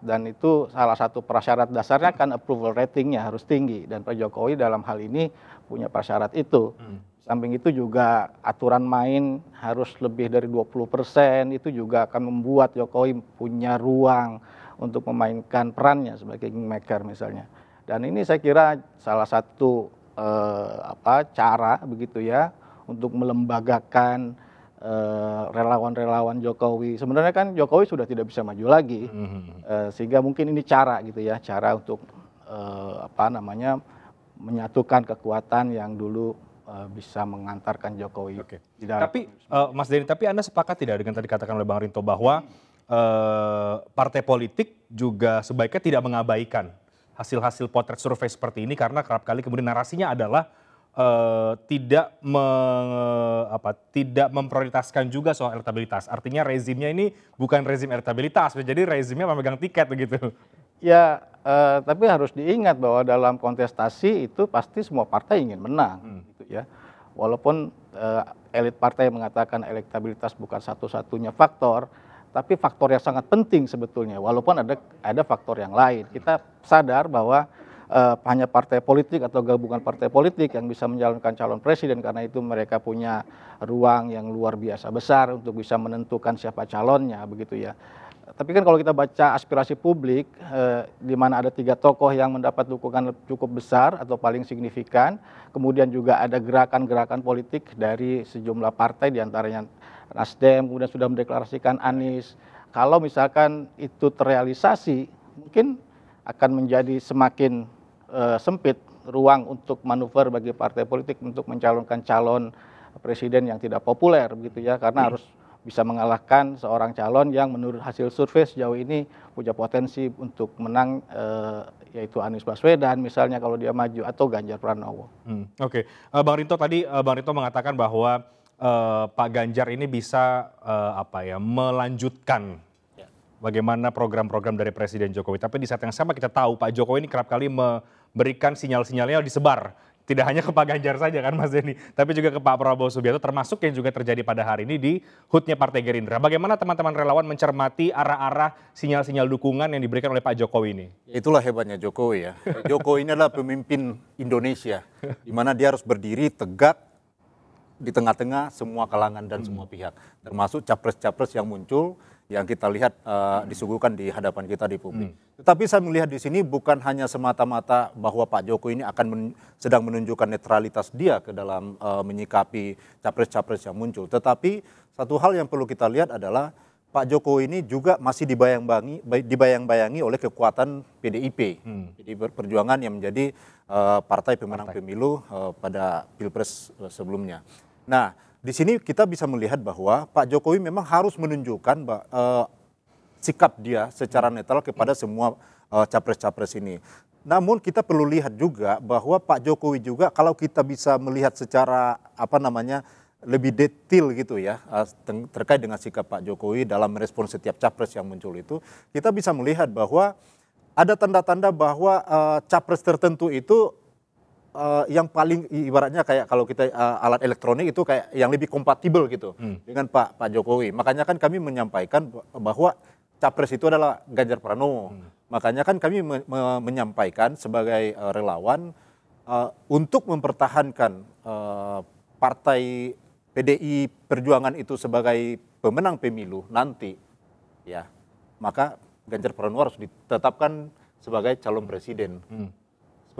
dan itu salah satu prasyarat dasarnya kan approval ratingnya harus tinggi dan Pak Jokowi dalam hal ini punya prasyarat itu. Hmm. Samping itu juga aturan main harus lebih dari 20 persen, itu juga akan membuat Jokowi punya ruang untuk memainkan perannya sebagai kingmaker misalnya. Dan ini saya kira salah satu eh, apa cara begitu ya untuk melembagakan eh, relawan-relawan Jokowi. Sebenarnya kan Jokowi sudah tidak bisa maju lagi, mm -hmm. sehingga mungkin ini cara gitu ya, cara untuk eh, apa namanya menyatukan kekuatan yang dulu Eh, bisa mengantarkan Jokowi. Oke. tapi uh, Mas Denny, tapi Anda sepakat tidak dengan tadi katakan oleh Bang Rinto bahwa uh, partai politik juga sebaiknya tidak mengabaikan hasil-hasil potret survei seperti ini karena kerap kali kemudian narasinya adalah uh, tidak me, apa tidak memprioritaskan juga soal elektabilitas. Artinya rezimnya ini bukan rezim elektabilitas, jadi rezimnya memegang tiket begitu. Ya eh, tapi harus diingat bahwa dalam kontestasi itu pasti semua partai ingin menang, hmm. gitu ya. Walaupun eh, elit partai mengatakan elektabilitas bukan satu-satunya faktor, tapi faktor yang sangat penting sebetulnya. Walaupun ada ada faktor yang lain, kita sadar bahwa eh, hanya partai politik atau gabungan partai politik yang bisa menjalankan calon presiden karena itu mereka punya ruang yang luar biasa besar untuk bisa menentukan siapa calonnya, begitu ya tapi kan kalau kita baca aspirasi publik, eh, di mana ada tiga tokoh yang mendapat dukungan cukup besar atau paling signifikan, kemudian juga ada gerakan-gerakan politik dari sejumlah partai, diantaranya Nasdem, kemudian sudah mendeklarasikan Anies. Kalau misalkan itu terrealisasi, mungkin akan menjadi semakin eh, sempit ruang untuk manuver bagi partai politik untuk mencalonkan calon presiden yang tidak populer begitu ya karena hmm. harus bisa mengalahkan seorang calon yang menurut hasil survei sejauh ini punya potensi untuk menang e, yaitu Anies Baswedan misalnya kalau dia maju atau Ganjar Pranowo. Hmm, Oke, okay. Eh, Bang Rinto tadi eh, Bang Rinto mengatakan bahwa e, Pak Ganjar ini bisa e, apa ya melanjutkan ya. bagaimana program-program dari Presiden Jokowi. Tapi di saat yang sama kita tahu Pak Jokowi ini kerap kali memberikan sinyal-sinyalnya disebar tidak hanya ke Pak Ganjar saja kan Mas Denny, tapi juga ke Pak Prabowo Subianto termasuk yang juga terjadi pada hari ini di hutnya Partai Gerindra. Bagaimana teman-teman relawan mencermati arah-arah sinyal-sinyal dukungan yang diberikan oleh Pak Jokowi ini? Ya, itulah hebatnya Jokowi ya. Jokowi ini adalah pemimpin Indonesia di mana dia harus berdiri tegak di tengah-tengah semua kalangan dan semua pihak, termasuk capres-capres yang muncul yang kita lihat uh, disuguhkan di hadapan kita di publik. Hmm. Tetapi saya melihat di sini bukan hanya semata-mata bahwa Pak Jokowi ini akan men sedang menunjukkan netralitas dia ke dalam uh, menyikapi capres-capres yang muncul, tetapi satu hal yang perlu kita lihat adalah Pak Jokowi ini juga masih dibayang-bayangi dibayang oleh kekuatan PDIP, hmm. jadi Perjuangan yang menjadi uh, partai pemenang partai. pemilu uh, pada Pilpres sebelumnya. Nah, di sini kita bisa melihat bahwa Pak Jokowi memang harus menunjukkan uh, sikap dia secara netral kepada semua eh, capres-capres ini. Namun kita perlu lihat juga bahwa Pak Jokowi juga kalau kita bisa melihat secara apa namanya lebih detail gitu ya eh, terkait dengan sikap Pak Jokowi dalam merespon setiap capres yang muncul itu, kita bisa melihat bahwa ada tanda-tanda bahwa uh, capres tertentu itu uh, yang paling ibaratnya kayak kalau kita uh, alat elektronik itu kayak yang lebih kompatibel gitu hmm. dengan Pak Pak Jokowi. Makanya kan kami menyampaikan bahwa capres itu adalah Ganjar Pranowo. Hmm. Makanya kan kami me me menyampaikan sebagai uh, relawan uh, untuk mempertahankan uh, partai PDI Perjuangan itu sebagai pemenang pemilu nanti ya. Maka Ganjar Pranowo harus ditetapkan sebagai calon presiden. Hmm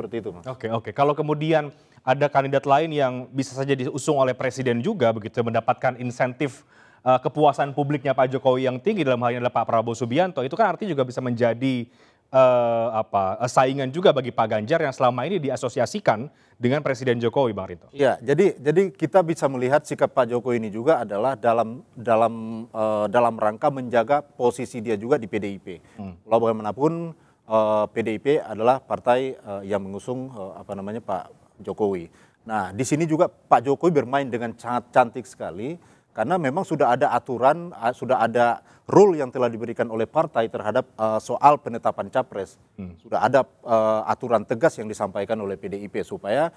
seperti itu mas. Oke oke. Kalau kemudian ada kandidat lain yang bisa saja diusung oleh presiden juga begitu ya, mendapatkan insentif uh, kepuasan publiknya Pak Jokowi yang tinggi dalam hal ini adalah Pak Prabowo Subianto itu kan artinya juga bisa menjadi uh, apa eh, saingan juga bagi Pak Ganjar yang selama ini diasosiasikan dengan Presiden Jokowi Bang Rinto. Iya, jadi jadi kita bisa melihat sikap Pak Jokowi ini juga adalah dalam dalam uh, dalam rangka menjaga posisi dia juga di PDIP. Hmm. Lalu bagaimanapun PDIP eh, adalah partai eh, yang mengusung eh, apa namanya Pak Jokowi. Nah, di sini juga Pak Jokowi bermain dengan sangat cantik sekali karena memang sudah ada aturan, sudah ada rule yang telah diberikan oleh partai terhadap soal penetapan capres. Hmm. Sudah ada aturan tegas yang disampaikan oleh PDIP supaya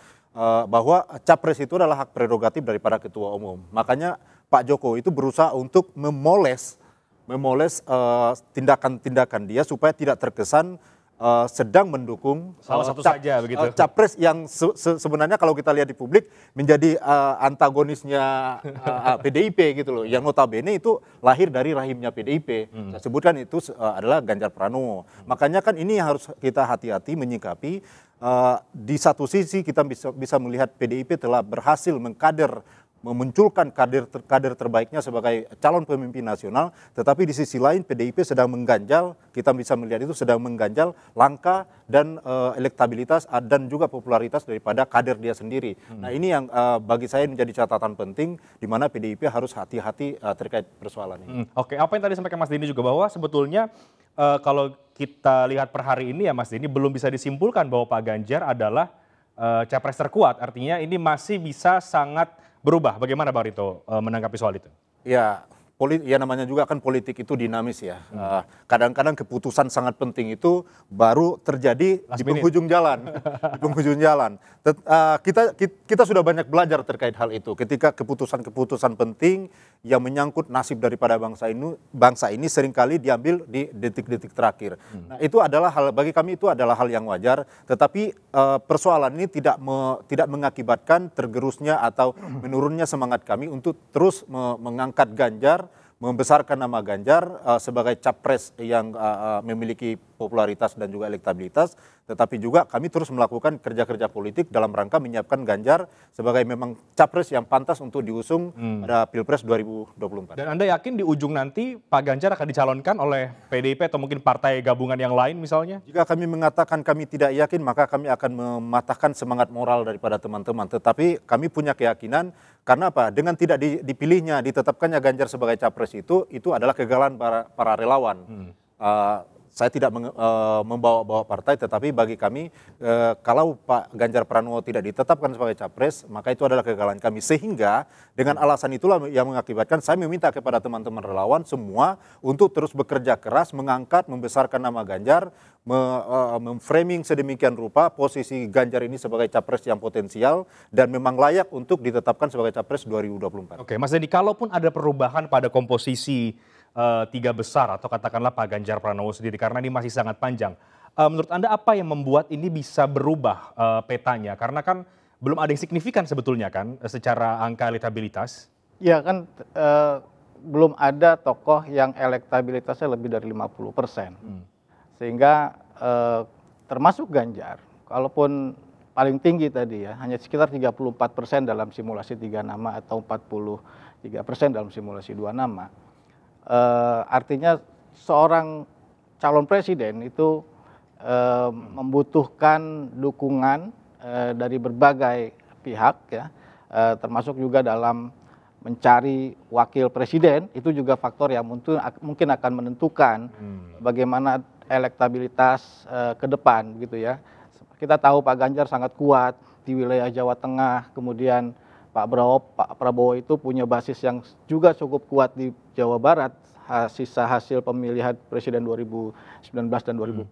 bahwa capres itu adalah hak prerogatif daripada ketua umum. Makanya Pak Jokowi itu berusaha untuk memoles memoles eh, tindakan-tindakan uh, dia supaya tidak terkesan uh, sedang mendukung salah eh, satu cap, saja begitu. Uh, capres yang se se sebenarnya kalau kita lihat di publik menjadi uh, antagonisnya uh, PDIP gitu loh. Yang notabene itu lahir dari rahimnya PDIP. Hmm. Saya sebutkan itu uh, adalah Ganjar Pranowo. Hmm. Makanya kan ini yang harus kita hati-hati menyikapi uh, di satu sisi kita bisa bisa melihat PDIP telah berhasil mengkader memunculkan kader ter, kader terbaiknya sebagai calon pemimpin nasional, tetapi di sisi lain PDIP sedang mengganjal, kita bisa melihat itu sedang mengganjal langkah dan uh, elektabilitas uh, dan juga popularitas daripada kader dia sendiri. Hmm. Nah ini yang uh, bagi saya menjadi catatan penting di mana PDIP harus hati-hati uh, terkait persoalan ini. Hmm. Oke, apa yang tadi sampaikan Mas Dini juga bahwa sebetulnya uh, kalau kita lihat per hari ini ya Mas Dini belum bisa disimpulkan bahwa Pak Ganjar adalah uh, capres terkuat. Artinya ini masih bisa sangat berubah bagaimana bang rito eh, menanggapi soal itu ya politik ya namanya juga kan politik itu dinamis ya. Hmm. Eh, kadang-kadang hmm. uh, keputusan sangat penting itu baru terjadi Last di penghujung jalan, di penghujung jalan. Tet, uh, kita, kita kita sudah banyak belajar terkait hal itu. Ketika keputusan-keputusan penting yang menyangkut nasib daripada bangsa ini bangsa ini seringkali diambil di detik-detik terakhir. Hmm. Nah, itu adalah hal bagi kami itu adalah hal yang wajar, tetapi uh, persoalan ini tidak me, tidak mengakibatkan tergerusnya atau menurunnya semangat kami untuk terus me, mengangkat Ganjar membesarkan nama Ganjar uh, sebagai capres yang uh, memiliki popularitas dan juga elektabilitas tetapi juga kami terus melakukan kerja-kerja politik dalam rangka menyiapkan Ganjar sebagai memang capres yang pantas untuk diusung hmm. pada Pilpres 2024. Dan Anda yakin di ujung nanti Pak Ganjar akan dicalonkan oleh PDIP atau mungkin partai gabungan yang lain misalnya? Jika kami mengatakan kami tidak yakin, maka kami akan mematahkan semangat moral daripada teman-teman. Tetapi kami punya keyakinan karena apa? Dengan tidak dipilihnya, ditetapkannya Ganjar sebagai capres itu, itu adalah kegagalan para, para relawan. Hmm. Uh, saya tidak eh, membawa-bawa partai, tetapi bagi kami eh, kalau Pak Ganjar Pranowo tidak ditetapkan sebagai capres, maka itu adalah kegagalan kami. Sehingga dengan alasan itulah yang mengakibatkan saya meminta kepada teman-teman relawan semua untuk terus bekerja keras, mengangkat, membesarkan nama Ganjar, me, uh, memframing sedemikian rupa posisi Ganjar ini sebagai capres yang potensial dan memang layak untuk ditetapkan sebagai capres 2024. Oke, Mas Dedi, kalaupun ada perubahan pada komposisi uh, tiga besar atau katakanlah Pak Ganjar Pranowo sendiri karena ini masih sangat panjang. Uh, menurut Anda apa yang membuat ini bisa berubah uh, petanya? Karena kan belum ada yang signifikan sebetulnya kan secara angka elektabilitas. Ya kan uh, belum ada tokoh yang elektabilitasnya lebih dari 50 persen. Hmm. Sehingga eh, termasuk Ganjar, kalaupun paling tinggi tadi ya, hanya sekitar 34 persen dalam simulasi tiga nama atau 43 persen dalam simulasi dua nama. Eh, artinya seorang calon presiden itu eh, membutuhkan dukungan eh, dari berbagai pihak ya termasuk juga dalam mencari wakil presiden itu juga faktor yang mungkin akan menentukan hmm. bagaimana elektabilitas uh, ke depan gitu ya. Kita tahu Pak Ganjar sangat kuat di wilayah Jawa Tengah, kemudian Pak Prabowo, Pak Prabowo itu punya basis yang juga cukup kuat di Jawa Barat sisa hasil pemilihan presiden 2019 dan 2014 hmm.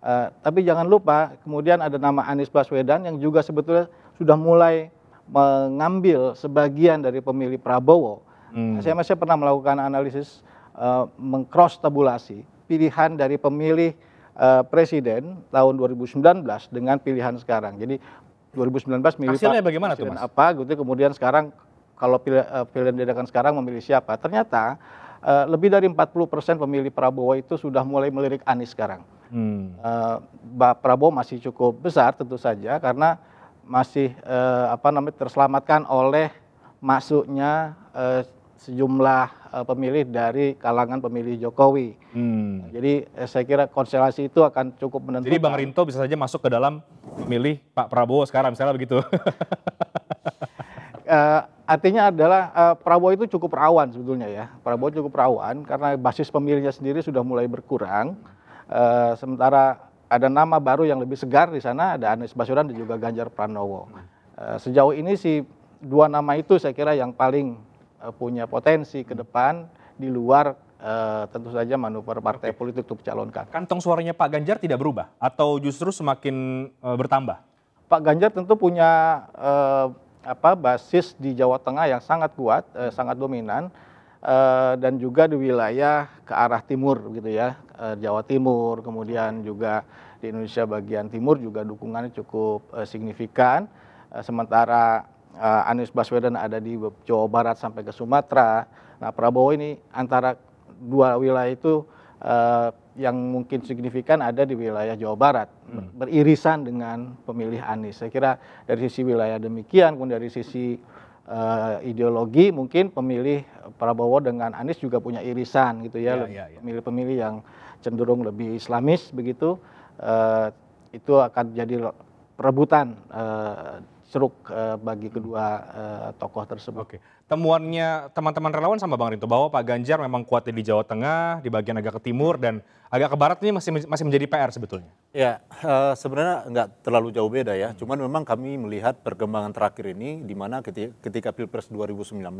Uh, tapi jangan lupa kemudian ada nama Anies Baswedan yang juga sebetulnya sudah mulai mengambil sebagian dari pemilih Prabowo. Hmm. Saya masih pernah melakukan analisis uh, mengcross tabulasi pilihan dari pemilih uh, presiden tahun 2019 dengan pilihan sekarang. Jadi 2019 milih Hasilnya Pak bagaimana tuh, Mas? apa gitu kemudian sekarang kalau eh, pilihan dadakan sekarang memilih siapa. Ternyata uh, lebih dari 40% pemilih Prabowo itu sudah mulai melirik Anies sekarang. Hmm. Uh, Prabowo masih cukup besar tentu saja karena masih uh, apa namanya terselamatkan oleh masuknya uh, sejumlah uh, pemilih dari kalangan pemilih Jokowi. Hmm. Jadi eh, saya kira konstelasi itu akan cukup menentukan. Jadi Bang Rinto bisa saja masuk ke dalam pemilih Pak Prabowo sekarang misalnya begitu. uh, Artinya adalah uh, Prabowo itu cukup rawan sebetulnya ya. Prabowo cukup rawan karena basis pemilihnya sendiri sudah mulai berkurang. Uh, sementara ada nama baru yang lebih segar di sana, ada Anies Baswedan dan juga Ganjar Pranowo. Uh, sejauh ini sih dua nama itu saya kira yang paling uh, punya potensi ke depan di luar Uh, tentu saja manuver partai politik untuk mencalonkan. Kantong suaranya Pak Ganjar tidak berubah atau justru semakin uh, bertambah? Pak Ganjar tentu punya uh, apa basis di Jawa Tengah yang sangat kuat, eh, sangat dominan eh, dan juga di wilayah ke arah timur gitu ya, eh, Jawa Timur, kemudian juga di Indonesia bagian timur juga dukungannya cukup eh, signifikan. Eh, sementara eh, Anies Baswedan ada di Jawa Barat sampai ke Sumatera. Nah, Prabowo ini antara dua wilayah itu eh, yang mungkin signifikan ada di wilayah Jawa Barat hmm. beririsan dengan pemilih Anies. Saya kira dari sisi wilayah demikian, pun dari sisi uh, ideologi mungkin pemilih Prabowo dengan Anies juga punya irisan gitu ya, pemilih-pemilih ya, ya, ya, ya. yang cenderung lebih Islamis begitu uh, itu akan jadi perebutan uh, eh, ceruk uh, bagi kedua uh, tokoh tersebut. Okay temuannya teman-teman relawan sama Bang Rinto bahwa Pak Ganjar memang kuat di Jawa Tengah, di bagian agak ke timur dan agak ke barat ini masih masih menjadi PR sebetulnya. Ya, uh, sebenarnya nggak terlalu jauh beda ya. Hmm. Cuman memang kami melihat perkembangan terakhir ini di mana ketika, ketika Pilpres 2019 hmm.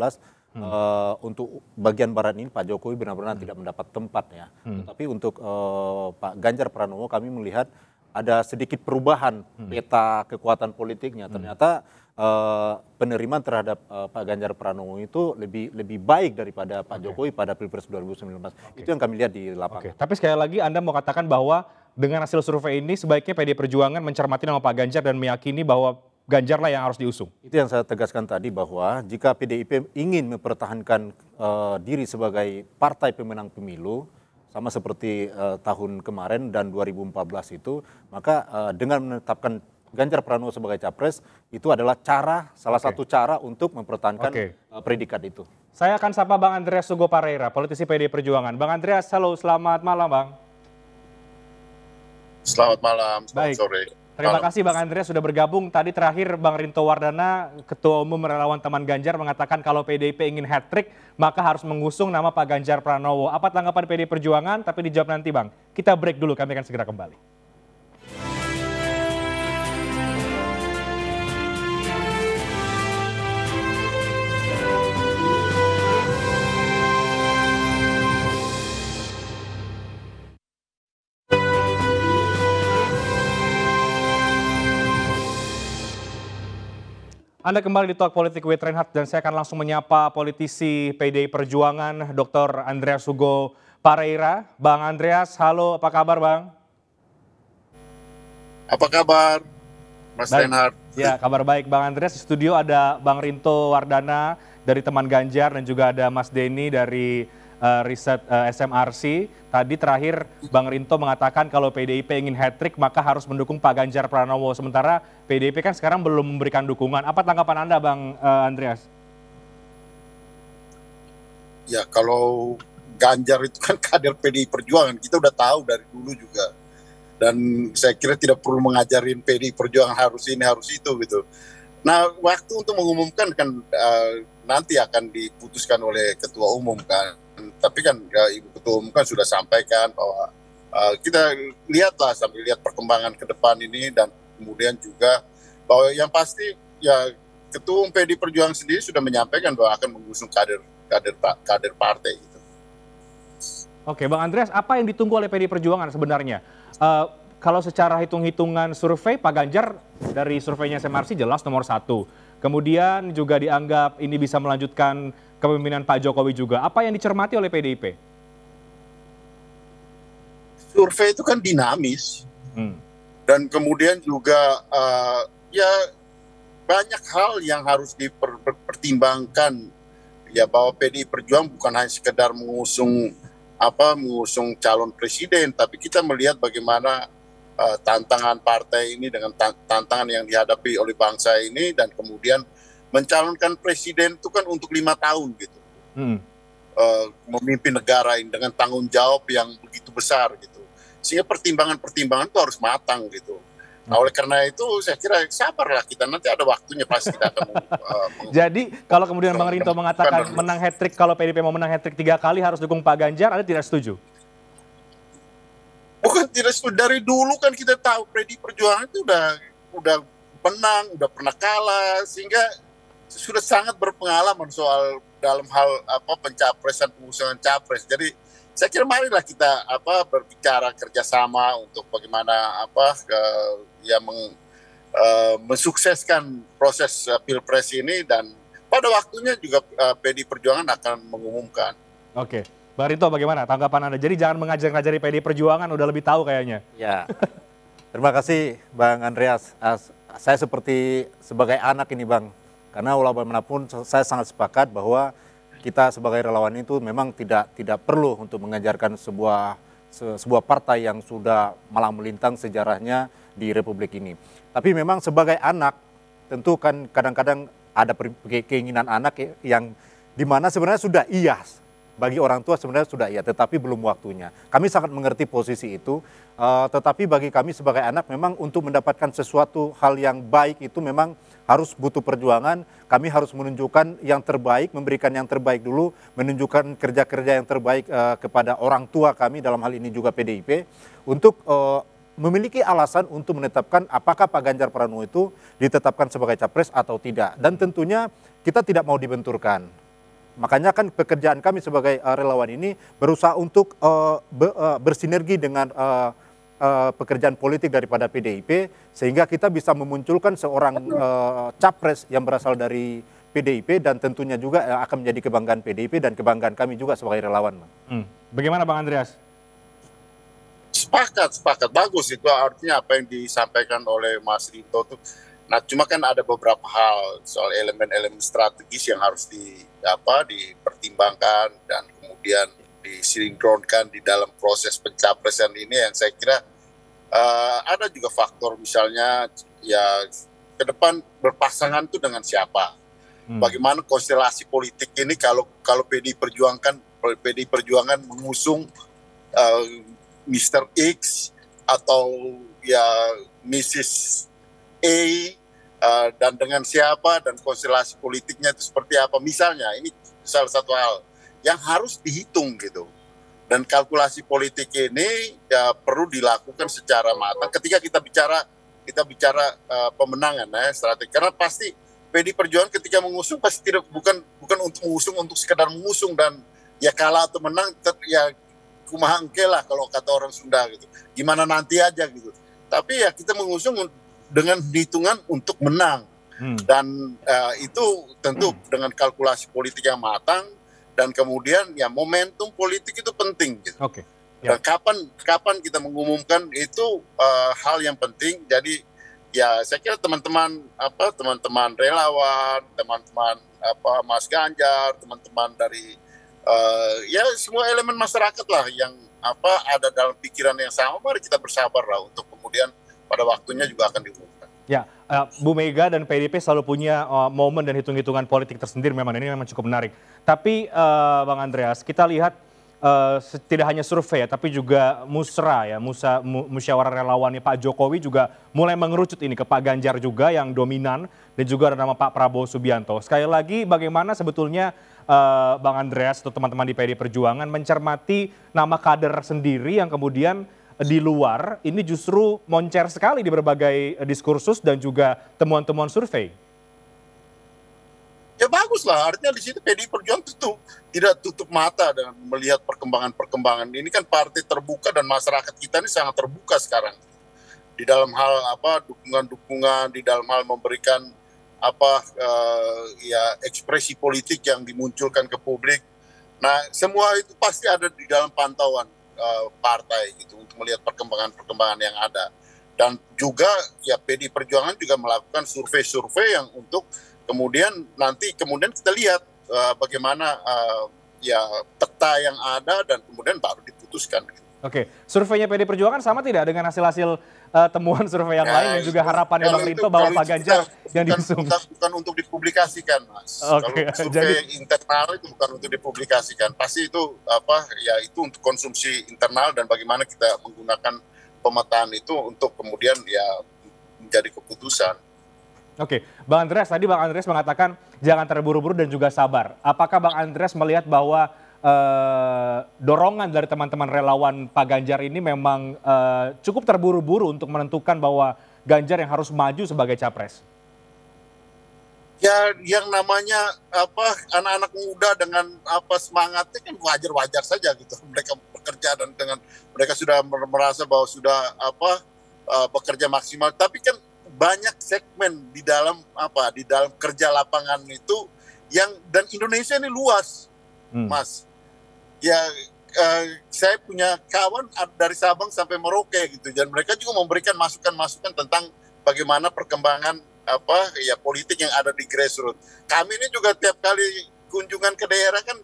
uh, untuk bagian barat ini Pak Jokowi benar-benar hmm. tidak mendapat tempat ya. Hmm. Tapi untuk uh, Pak Ganjar Pranowo kami melihat ada sedikit perubahan hmm. peta kekuatan politiknya. Hmm. Ternyata uh, penerimaan terhadap uh, Pak Ganjar Pranowo itu lebih lebih baik daripada Pak okay. Jokowi pada Pilpres 2019. Okay. Itu yang kami lihat di lapangan. Okay. Tapi sekali lagi Anda mau katakan bahwa dengan hasil survei ini sebaiknya PD Perjuangan mencermati nama Pak Ganjar dan meyakini bahwa Ganjar lah yang harus diusung. Itu yang saya tegaskan tadi bahwa jika PDIP ingin mempertahankan uh, diri sebagai partai pemenang pemilu, sama seperti uh, tahun kemarin dan 2014 itu, maka uh, dengan menetapkan Ganjar Pranowo sebagai capres itu adalah cara salah okay. satu cara untuk mempertahankan okay. Eh, predikat itu. Saya akan sapa Bang Andreas Sugo Pareira, politisi PD Perjuangan. Bang Andreas, halo, selamat malam, Bang. Selamat malam, selamat Baik. sore. Terima malam. kasih Bang Andreas sudah bergabung. Tadi terakhir Bang Rinto Wardana, Ketua Umum Relawan Teman Ganjar mengatakan kalau PDIP ingin hat-trick, maka harus mengusung nama Pak Ganjar Pranowo. Apa tanggapan PD Perjuangan? Tapi dijawab nanti Bang. Kita break dulu, kami akan segera kembali. Anda kembali di Talk Politik with Reinhardt dan saya akan langsung menyapa politisi PDI Perjuangan Dr. Andreas Hugo Pareira. Bang Andreas, halo apa kabar Bang? Apa kabar Mas baik. Reinhardt? Ya, kabar baik Bang Andreas. Di studio ada Bang Rinto Wardana dari Teman Ganjar dan juga ada Mas Denny dari uh, riset uh, eh, SMRC. Tadi terakhir Bang Rinto mengatakan kalau PDIP ingin hat-trick maka harus mendukung Pak Ganjar Pranowo. Sementara PDIP kan sekarang belum memberikan dukungan. Apa tanggapan Anda Bang uh, Andreas? Ya kalau Ganjar itu kan kader PDI Perjuangan, kita udah tahu dari dulu juga. Dan saya kira tidak perlu mengajarin PDI Perjuangan harus ini, harus itu gitu. Nah, waktu untuk mengumumkan kan uh, nanti akan diputuskan oleh ketua umum kan tapi kan ya, Ibu Ketua Umum kan sudah sampaikan bahwa uh, kita lihatlah sambil lihat perkembangan ke depan ini dan kemudian juga bahwa yang pasti ya Ketua Umum PD Perjuangan sendiri sudah menyampaikan bahwa akan mengusung kader kader kader partai itu. Oke, Bang Andreas, apa yang ditunggu oleh PD Perjuangan sebenarnya? Uh, kalau secara hitung-hitungan survei, Pak Ganjar dari surveinya SMRC jelas nomor satu. Kemudian juga dianggap ini bisa melanjutkan kepemimpinan Pak Jokowi juga. Apa yang dicermati oleh PDIP? Survei itu kan dinamis. Hmm. Dan kemudian juga uh, ya banyak hal yang harus dipertimbangkan ya bahwa PDI Perjuangan bukan hanya sekedar mengusung apa mengusung calon presiden tapi kita melihat bagaimana uh, tantangan partai ini dengan tantangan yang dihadapi oleh bangsa ini dan kemudian mencalonkan presiden itu kan untuk lima tahun gitu hmm. uh, memimpin negara ini dengan tanggung jawab yang begitu besar gitu sehingga pertimbangan-pertimbangan itu harus matang gitu Nah, oleh karena itu saya kira sabarlah kita nanti ada waktunya pasti kita akan. Eh, Jadi kalau kemudian Bang Rinto mengatakan menang hat trick kalau PDP mau menang hat trick tiga kali harus dukung Pak Ganjar, Anda tidak setuju? Bukan tidak setuju. Dari dulu kan kita tahu PDI Perjuangan itu udah udah menang, udah pernah kalah, sehingga sudah sangat berpengalaman soal dalam hal apa pencapresan pengusungan capres. Jadi saya kira marilah kita apa berbicara kerjasama untuk bagaimana apa ke, ya meng, uh, mensukseskan proses uh, pilpres ini dan pada waktunya juga uh, eh, PD Perjuangan akan mengumumkan. Oke. Bang Rito bagaimana tanggapan Anda? Jadi jangan mengajak-ngajari PD Perjuangan udah lebih tahu kayaknya. Ya. Terima kasih Bang Andreas. Ah, saya seperti sebagai anak ini Bang karena walau bagaimanapun saya sangat sepakat bahwa kita sebagai relawan itu memang tidak tidak perlu untuk mengajarkan sebuah se, sebuah partai yang sudah malang melintang sejarahnya di republik ini. Tapi memang sebagai anak tentu kan kadang-kadang ada keinginan anak ya, yang dimana sebenarnya sudah iya bagi orang tua sebenarnya sudah iya, tetapi belum waktunya. Kami sangat mengerti posisi itu, uh, tetapi bagi kami sebagai anak memang untuk mendapatkan sesuatu hal yang baik itu memang harus butuh perjuangan. Kami harus menunjukkan yang terbaik, memberikan yang terbaik dulu, menunjukkan kerja-kerja yang terbaik uh, kepada orang tua kami dalam hal ini juga PDIP untuk uh, memiliki alasan untuk menetapkan apakah Pak Ganjar Pranowo itu ditetapkan sebagai capres atau tidak. Dan tentunya kita tidak mau dibenturkan. Makanya kan pekerjaan kami sebagai uh, relawan ini berusaha untuk uh, be, uh, bersinergi dengan uh, uh, pekerjaan politik daripada PDIP sehingga kita bisa memunculkan seorang uh, capres yang berasal dari PDIP dan tentunya juga akan menjadi kebanggaan PDIP dan kebanggaan kami juga sebagai relawan. Hmm. Bagaimana Bang Andreas? Sepakat, sepakat. Bagus itu artinya apa yang disampaikan oleh Mas Rito itu Nah, cuma kan ada beberapa hal soal elemen-elemen strategis yang harus di apa dipertimbangkan dan kemudian disinkronkan di dalam proses pencapresan ini yang saya kira uh, ada juga faktor misalnya ya ke depan berpasangan itu dengan siapa. Hmm. Bagaimana konstelasi politik ini kalau kalau PDI Perjuangan PDI Perjuangan mengusung uh, eh, Mr. X atau ya Mrs. A Eh, dan dengan siapa dan konstelasi politiknya itu seperti apa misalnya ini salah satu hal yang harus dihitung gitu dan kalkulasi politik ini ya, perlu dilakukan secara matang ketika kita bicara kita bicara uh, pemenangan ya strategi karena pasti PD Perjuangan ketika mengusung pasti tidak bukan bukan untuk mengusung untuk sekedar mengusung dan ya kalah atau menang ter, ya kumahangke lah kalau kata orang Sunda gitu gimana nanti aja gitu tapi ya kita mengusung dengan hitungan untuk menang hmm. dan uh, itu tentu hmm. dengan kalkulasi politik yang matang dan kemudian ya momentum politik itu penting gitu. Oke. Okay. Yeah. kapan kapan kita mengumumkan itu uh, hal yang penting. Jadi ya saya kira teman-teman apa teman-teman relawan, teman-teman apa Mas Ganjar, teman-teman dari uh, ya semua elemen masyarakat lah yang apa ada dalam pikiran yang sama mari kita bersabar lah untuk kemudian pada waktunya juga akan diumumkan. Ya, uh, Bu Mega dan PDP selalu punya uh, momen dan hitung-hitungan politik tersendiri memang ini memang cukup menarik. Tapi uh, Bang Andreas, kita lihat uh, tidak hanya survei ya, tapi juga musra ya, musa, mu, musyawarah relawannya Pak Jokowi juga mulai mengerucut ini ke Pak Ganjar juga yang dominan dan juga ada nama Pak Prabowo Subianto. Sekali lagi bagaimana sebetulnya Bang Andreas atau teman-teman di PD Perjuangan mencermati nama kader sendiri yang kemudian di luar ini justru moncer sekali di berbagai eh, diskursus dan juga temuan-temuan survei. Ya bagus lah, artinya di situ PDI Perjuangan tentu tidak tutup mata dan melihat perkembangan-perkembangan. Ini kan partai terbuka dan masyarakat kita ini sangat terbuka sekarang. Di dalam hal apa dukungan-dukungan, di dalam hal memberikan apa uh, ya ekspresi politik yang dimunculkan ke publik. Nah, semua itu pasti ada di dalam pantauan Eh, partai gitu untuk melihat perkembangan-perkembangan yang ada dan juga ya PD Perjuangan juga melakukan survei-survei yang untuk kemudian nanti kemudian kita lihat uh, bagaimana uh, ya peta yang ada dan kemudian baru diputuskan. Oke, surveinya PD Perjuangan sama tidak dengan hasil-hasil uh, temuan survei yang ya, lain dan juga harapannya Bang Rinto bahwa Pak Ganjar yang diusung. Bukan, bukan untuk dipublikasikan, Mas. Okay. Kalau survei Jadi, internal itu bukan untuk dipublikasikan. Pasti itu apa ya itu untuk konsumsi internal dan bagaimana kita menggunakan pemetaan itu untuk kemudian ya menjadi keputusan. Oke, Bang Andreas tadi Bang Andreas mengatakan jangan terburu-buru dan juga sabar. Apakah Bang Andreas melihat bahwa Eh, dorongan dari teman-teman relawan Pak Ganjar ini memang eh, cukup terburu-buru untuk menentukan bahwa Ganjar yang harus maju sebagai capres? Ya, yang namanya apa anak-anak muda dengan apa semangatnya kan wajar-wajar saja gitu. Mereka bekerja dan dengan mereka sudah merasa bahwa sudah apa uh, bekerja maksimal. Tapi kan banyak segmen di dalam apa di dalam kerja lapangan itu yang dan Indonesia ini luas, hmm. Mas ya uh, saya punya kawan dari Sabang sampai Merauke gitu dan mereka juga memberikan masukan-masukan tentang bagaimana perkembangan apa ya politik yang ada di grassroots. Kami ini juga tiap kali kunjungan ke daerah kan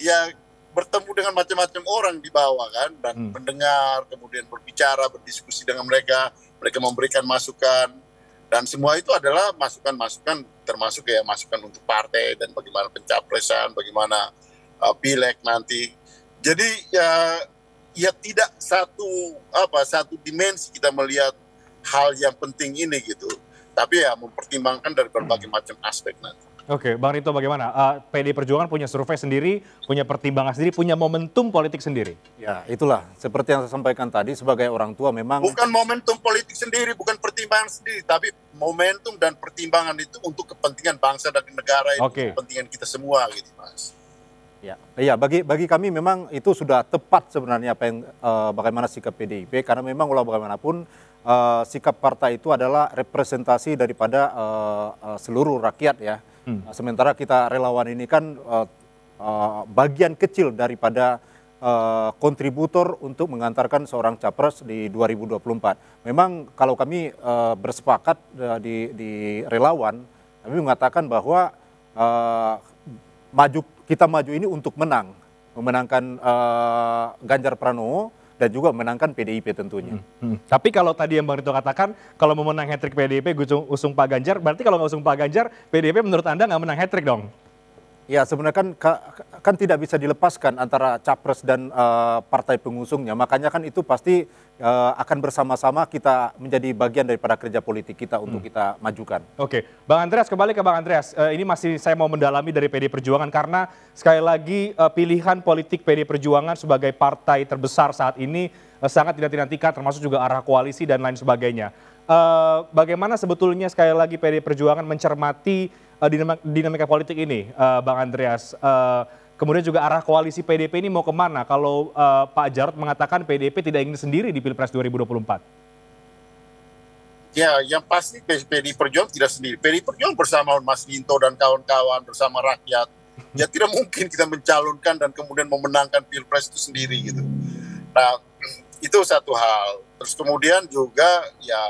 ya bertemu dengan macam-macam orang di bawah kan dan hmm. mendengar kemudian berbicara berdiskusi dengan mereka mereka memberikan masukan dan semua itu adalah masukan-masukan termasuk ya masukan untuk partai dan bagaimana pencapresan bagaimana Uh, pileg nanti. Jadi ya ya tidak satu apa satu dimensi kita melihat hal yang penting ini gitu. Tapi ya mempertimbangkan dari berbagai macam aspek nanti. Oke, Bang Rito bagaimana? Uh, PD Perjuangan punya survei sendiri, punya pertimbangan sendiri, punya momentum politik sendiri. Ya, itulah. Seperti yang saya sampaikan tadi, sebagai orang tua memang... Bukan momentum politik sendiri, bukan pertimbangan sendiri, tapi momentum dan pertimbangan itu untuk kepentingan bangsa dan negara, itu kepentingan kita semua gitu, Mas. Ya. Iya, bagi bagi kami memang itu sudah tepat sebenarnya apa yang uh, bagaimana sikap PDIP karena memang ulah bagaimanapun uh, sikap partai itu adalah representasi daripada uh, uh, seluruh rakyat ya. Hmm. Sementara kita relawan ini kan uh, uh, bagian kecil daripada uh, kontributor untuk mengantarkan seorang capres di 2024. Memang kalau kami uh, bersepakat uh, di di relawan kami mengatakan bahwa uh, maju kita maju ini untuk menang, memenangkan uh, Ganjar Pranowo dan juga menangkan PDIP tentunya. Hmm. Hmm. Tapi kalau tadi yang Bang Rito katakan, kalau memenang hat-trick PDIP usung, usung Pak Ganjar, berarti kalau nggak usung Pak Ganjar, PDIP menurut Anda nggak menang hat-trick dong? Ya sebenarnya kan kan tidak bisa dilepaskan antara capres dan uh, partai pengusungnya. Makanya kan itu pasti uh, akan bersama-sama kita menjadi bagian daripada kerja politik kita untuk hmm. kita majukan. Oke, Bang Andreas kembali ke Bang Andreas. Uh, ini masih saya mau mendalami dari PD Perjuangan karena sekali lagi uh, pilihan politik PD Perjuangan sebagai partai terbesar saat ini uh, sangat tidak dinantikan termasuk juga arah koalisi dan lain sebagainya. Uh, bagaimana sebetulnya sekali lagi PD Perjuangan mencermati Eh, dinamika, dinamika politik ini, uh, Bang Andreas. Uh, kemudian juga arah koalisi PDP ini mau kemana kalau uh, Pak Jarod mengatakan PDP tidak ingin sendiri di Pilpres 2024? Ya, yang pasti PDI Perjuangan tidak sendiri. PDI Perjuangan bersama Mas Dinto dan kawan-kawan, bersama rakyat. Ya tidak mungkin kita mencalonkan dan kemudian memenangkan Pilpres itu sendiri gitu. Nah, itu satu hal. Terus kemudian juga ya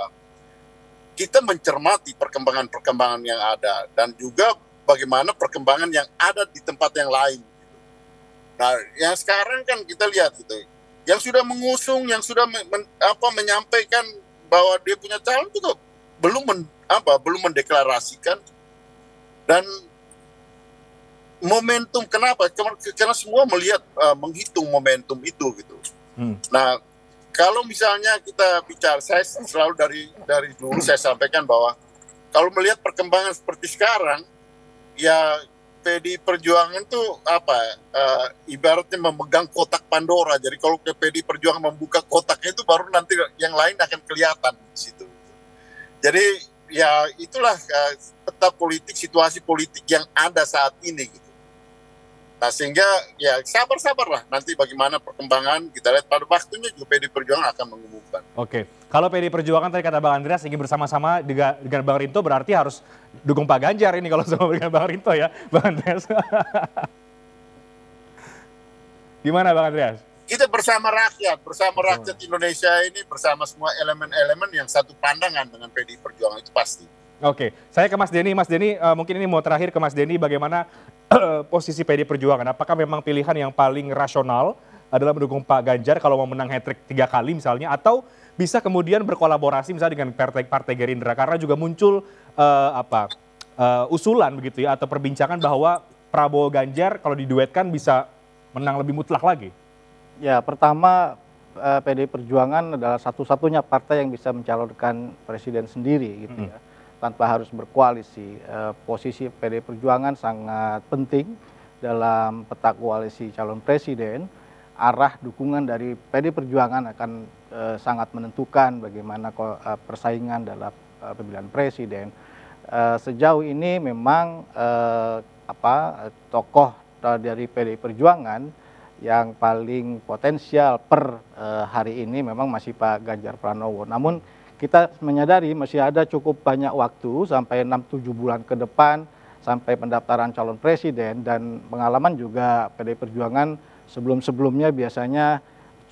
kita mencermati perkembangan-perkembangan yang ada dan juga bagaimana perkembangan yang ada di tempat yang lain. Nah, yang sekarang kan kita lihat gitu, yang sudah mengusung, yang sudah men, apa menyampaikan bahwa dia punya calon itu belum men, apa belum mendeklarasikan dan momentum kenapa karena semua melihat uh, menghitung momentum itu gitu hmm. nah kalau misalnya kita bicara, saya selalu dari dari dulu saya sampaikan bahwa kalau melihat perkembangan seperti sekarang, ya PD Perjuangan itu apa? Uh, ibaratnya memegang kotak Pandora. Jadi kalau ke PD Perjuangan membuka kotaknya itu baru nanti yang lain akan kelihatan di situ. Jadi ya itulah uh, peta politik, situasi politik yang ada saat ini. Gitu. Nah sehingga ya sabar sabar lah nanti bagaimana perkembangan kita lihat pada waktunya juga PD Perjuangan akan mengumumkan. Oke, kalau PD Perjuangan tadi kata Bang Andreas ingin bersama-sama dengan, Bang Rinto berarti harus dukung Pak Ganjar ini kalau sama dengan Bang Rinto ya, Bang Andreas. Gimana Bang Andreas? Kita bersama rakyat, bersama rakyat Indonesia ini bersama semua elemen-elemen yang satu pandangan dengan PD Perjuangan itu pasti. Oke, saya ke Mas Denny. Mas Denny, eh, mungkin ini mau terakhir ke Mas Denny, bagaimana Eh, posisi PD Perjuangan? Apakah memang pilihan yang paling rasional adalah mendukung Pak Ganjar kalau mau menang hat-trick tiga kali misalnya? Atau bisa kemudian berkolaborasi misalnya dengan Partai, Partai Gerindra? Karena juga muncul uh, apa uh, usulan begitu ya atau perbincangan bahwa Prabowo Ganjar kalau diduetkan bisa menang lebih mutlak lagi. Ya pertama pd Perjuangan adalah satu-satunya partai yang bisa mencalonkan presiden sendiri gitu hmm. ya tanpa harus berkoalisi. Eh, posisi PD Perjuangan sangat penting dalam peta koalisi calon presiden. Arah dukungan dari PD Perjuangan akan eh, sangat menentukan bagaimana eh, persaingan dalam pemilihan presiden. Sejauh ini memang apa tokoh dari PD Perjuangan yang paling potensial per hari ini memang masih Pak Ganjar Pranowo. Namun kita menyadari masih ada cukup banyak waktu sampai 6-7 bulan ke depan sampai pendaftaran calon presiden dan pengalaman juga PDI Perjuangan sebelum-sebelumnya biasanya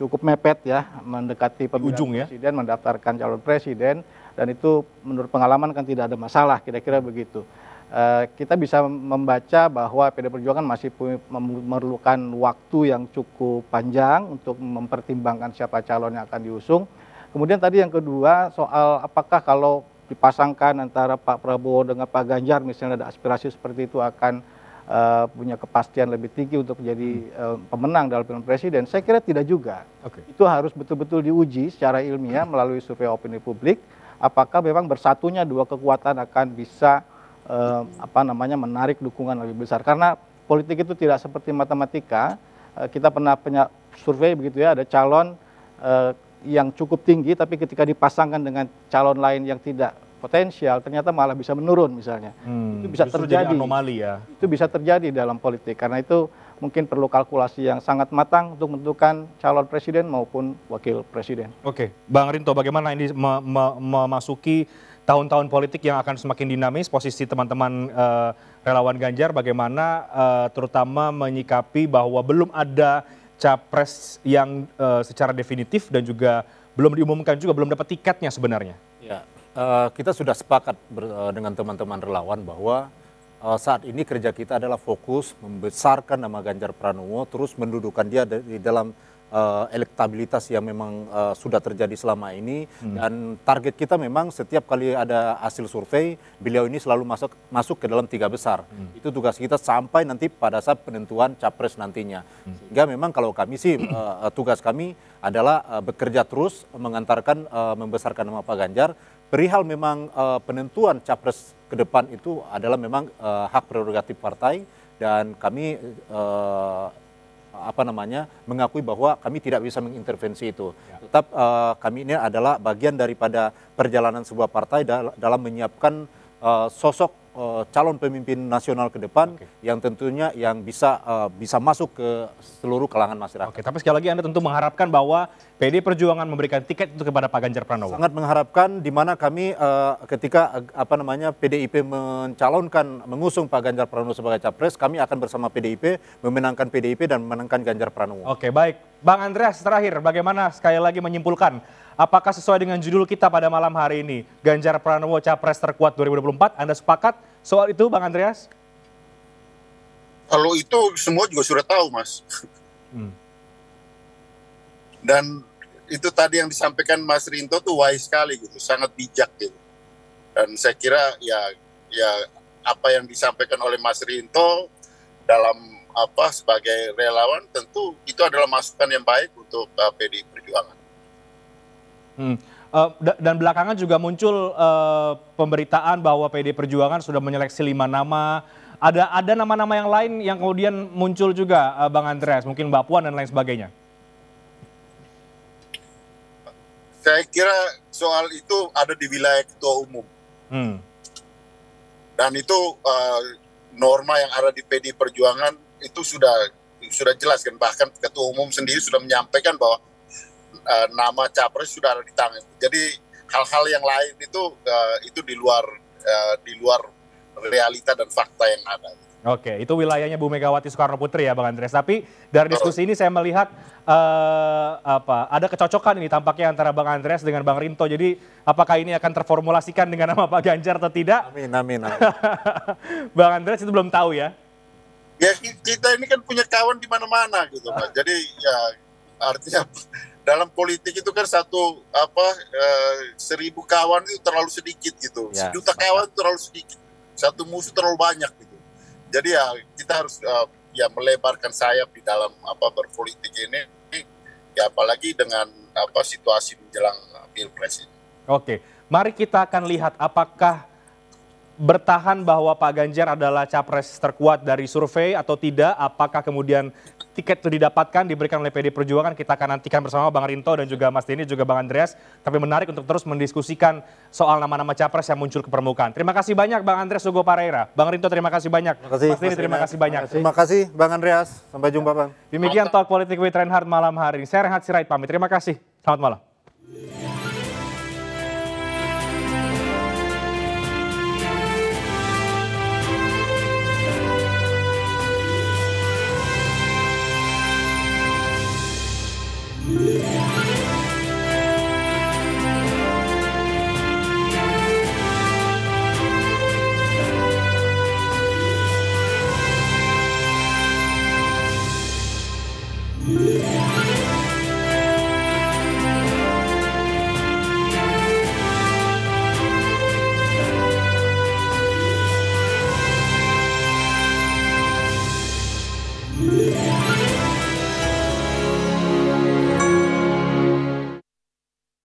cukup mepet ya mendekati pemilihan Ujung, ya? presiden, mendaftarkan calon presiden dan itu menurut pengalaman kan tidak ada masalah kira-kira begitu. Eh, kita bisa membaca bahwa PD Perjuangan masih memerlukan waktu yang cukup panjang untuk mempertimbangkan siapa calon yang akan diusung Kemudian tadi yang kedua soal apakah kalau dipasangkan antara Pak Prabowo dengan Pak Ganjar misalnya ada aspirasi seperti itu akan uh, punya kepastian lebih tinggi untuk menjadi uh, eh, pemenang dalam pilihan presiden. Saya kira tidak juga. Okay. Itu harus betul-betul diuji secara ilmiah melalui survei opini publik apakah memang bersatunya dua kekuatan akan bisa uh, apa namanya menarik dukungan lebih besar karena politik itu tidak seperti matematika. Uh, kita pernah punya survei begitu ya ada calon yang cukup tinggi tapi ketika dipasangkan dengan calon lain yang tidak potensial ternyata malah bisa menurun misalnya. Hmm, itu bisa terjadi. Jadi anomali ya. Itu bisa terjadi dalam politik karena itu mungkin perlu kalkulasi yang sangat matang untuk menentukan calon presiden maupun wakil presiden. Oke, Bang Rinto bagaimana ini memasuki tahun-tahun politik yang akan semakin dinamis posisi teman-teman uh, relawan Ganjar bagaimana uh, terutama menyikapi bahwa belum ada capres yang uh, secara definitif dan juga belum diumumkan juga belum dapat tiketnya sebenarnya. Ya, uh, kita sudah sepakat ber, uh, dengan teman-teman relawan bahwa uh, saat ini kerja kita adalah fokus membesarkan nama Ganjar Pranowo, terus mendudukan dia di dalam uh, elektabilitas yang memang uh, sudah terjadi selama ini hmm. dan target kita memang setiap kali ada hasil survei beliau ini selalu masuk masuk ke dalam tiga besar hmm. itu tugas kita sampai nanti pada saat penentuan capres nantinya hmm. sehingga memang kalau kami sih uh, tugas kami adalah uh, bekerja terus mengantarkan uh, membesarkan nama Pak Ganjar perihal memang uh, penentuan capres ke depan itu adalah memang uh, hak prerogatif partai dan kami uh, apa namanya mengakui bahwa kami tidak bisa mengintervensi itu. Ya. Tetap uh, kami ini adalah bagian daripada perjalanan sebuah partai dalam menyiapkan uh, sosok Eh, calon pemimpin nasional ke depan okay. yang tentunya yang bisa uh, bisa masuk ke seluruh kalangan masyarakat. Oke, okay, tapi sekali lagi Anda tentu mengharapkan bahwa PD Perjuangan memberikan tiket itu kepada Pak Ganjar Pranowo. Sangat mengharapkan di mana kami uh, ketika uh, apa namanya PDIP mencalonkan mengusung Pak Ganjar Pranowo sebagai capres, kami akan bersama PDIP memenangkan PDIP dan memenangkan Ganjar Pranowo. Oke, okay, baik. Bang Andreas terakhir bagaimana sekali lagi menyimpulkan Apakah sesuai dengan judul kita pada malam hari ini? Ganjar Pranowo capres terkuat 2024. Anda sepakat soal itu Bang Andreas? Kalau itu semua juga sudah tahu, Mas. Hmm. Dan itu tadi yang disampaikan Mas Rinto tuh wise sekali gitu, sangat bijak gitu. Dan saya kira ya ya apa yang disampaikan oleh Mas Rinto dalam apa sebagai relawan tentu itu adalah masukan yang baik untuk uh, Perjuangan. Hmm. Eh, dan belakangan juga muncul eh, pemberitaan bahwa pd perjuangan sudah menyeleksi lima nama ada ada nama nama yang lain yang kemudian muncul juga eh, bang andreas mungkin mbak puan dan lain sebagainya saya kira soal itu ada di wilayah ketua umum hmm. dan itu uh, norma yang ada di pd perjuangan itu sudah sudah jelas kan bahkan ketua umum sendiri sudah menyampaikan bahwa uh, nama capres sudah ada di tangan. Jadi hal-hal yang lain itu uh, itu di luar uh, di luar realita dan fakta yang ada. Oke, itu wilayahnya Bu Megawati Soekarno Putri ya, Bang Andres. Tapi dari diskusi ini saya melihat uh, apa ada kecocokan ini tampaknya antara Bang Andres dengan Bang Rinto. Jadi apakah ini akan terformulasikan dengan nama Pak Ganjar atau tidak? Amin, amin. amin. Bang Andres itu belum tahu ya. Ya kita ini kan punya kawan di mana-mana gitu, Pak. Ah. Jadi ya artinya dalam politik itu kan satu apa eh, seribu kawan itu terlalu sedikit gitu ya, sejuta kawan itu terlalu sedikit satu musuh terlalu banyak gitu jadi ya kita harus uh, ya melebarkan sayap di dalam apa berpolitik ini ya apalagi dengan apa situasi menjelang pilpres ini oke mari kita akan lihat apakah bertahan bahwa Pak Ganjar adalah capres terkuat dari survei atau tidak? Apakah kemudian tiket itu didapatkan diberikan oleh PD Perjuangan kita akan nantikan bersama Bang Rinto dan juga Mas Tini juga Bang Andreas tapi menarik untuk terus mendiskusikan soal nama-nama capres yang muncul ke permukaan. Terima kasih banyak Bang Andreas Sugo Pareira. Bang Rinto terima kasih banyak. Terima kasih, Mas Tini terima kasih banyak. Terima kasih Bang Andreas. Sampai jumpa Bang. Demikian Talk Politik with Reinhardt malam hari ini. Saya Reinhardt Sirait pamit. Terima kasih. Selamat malam.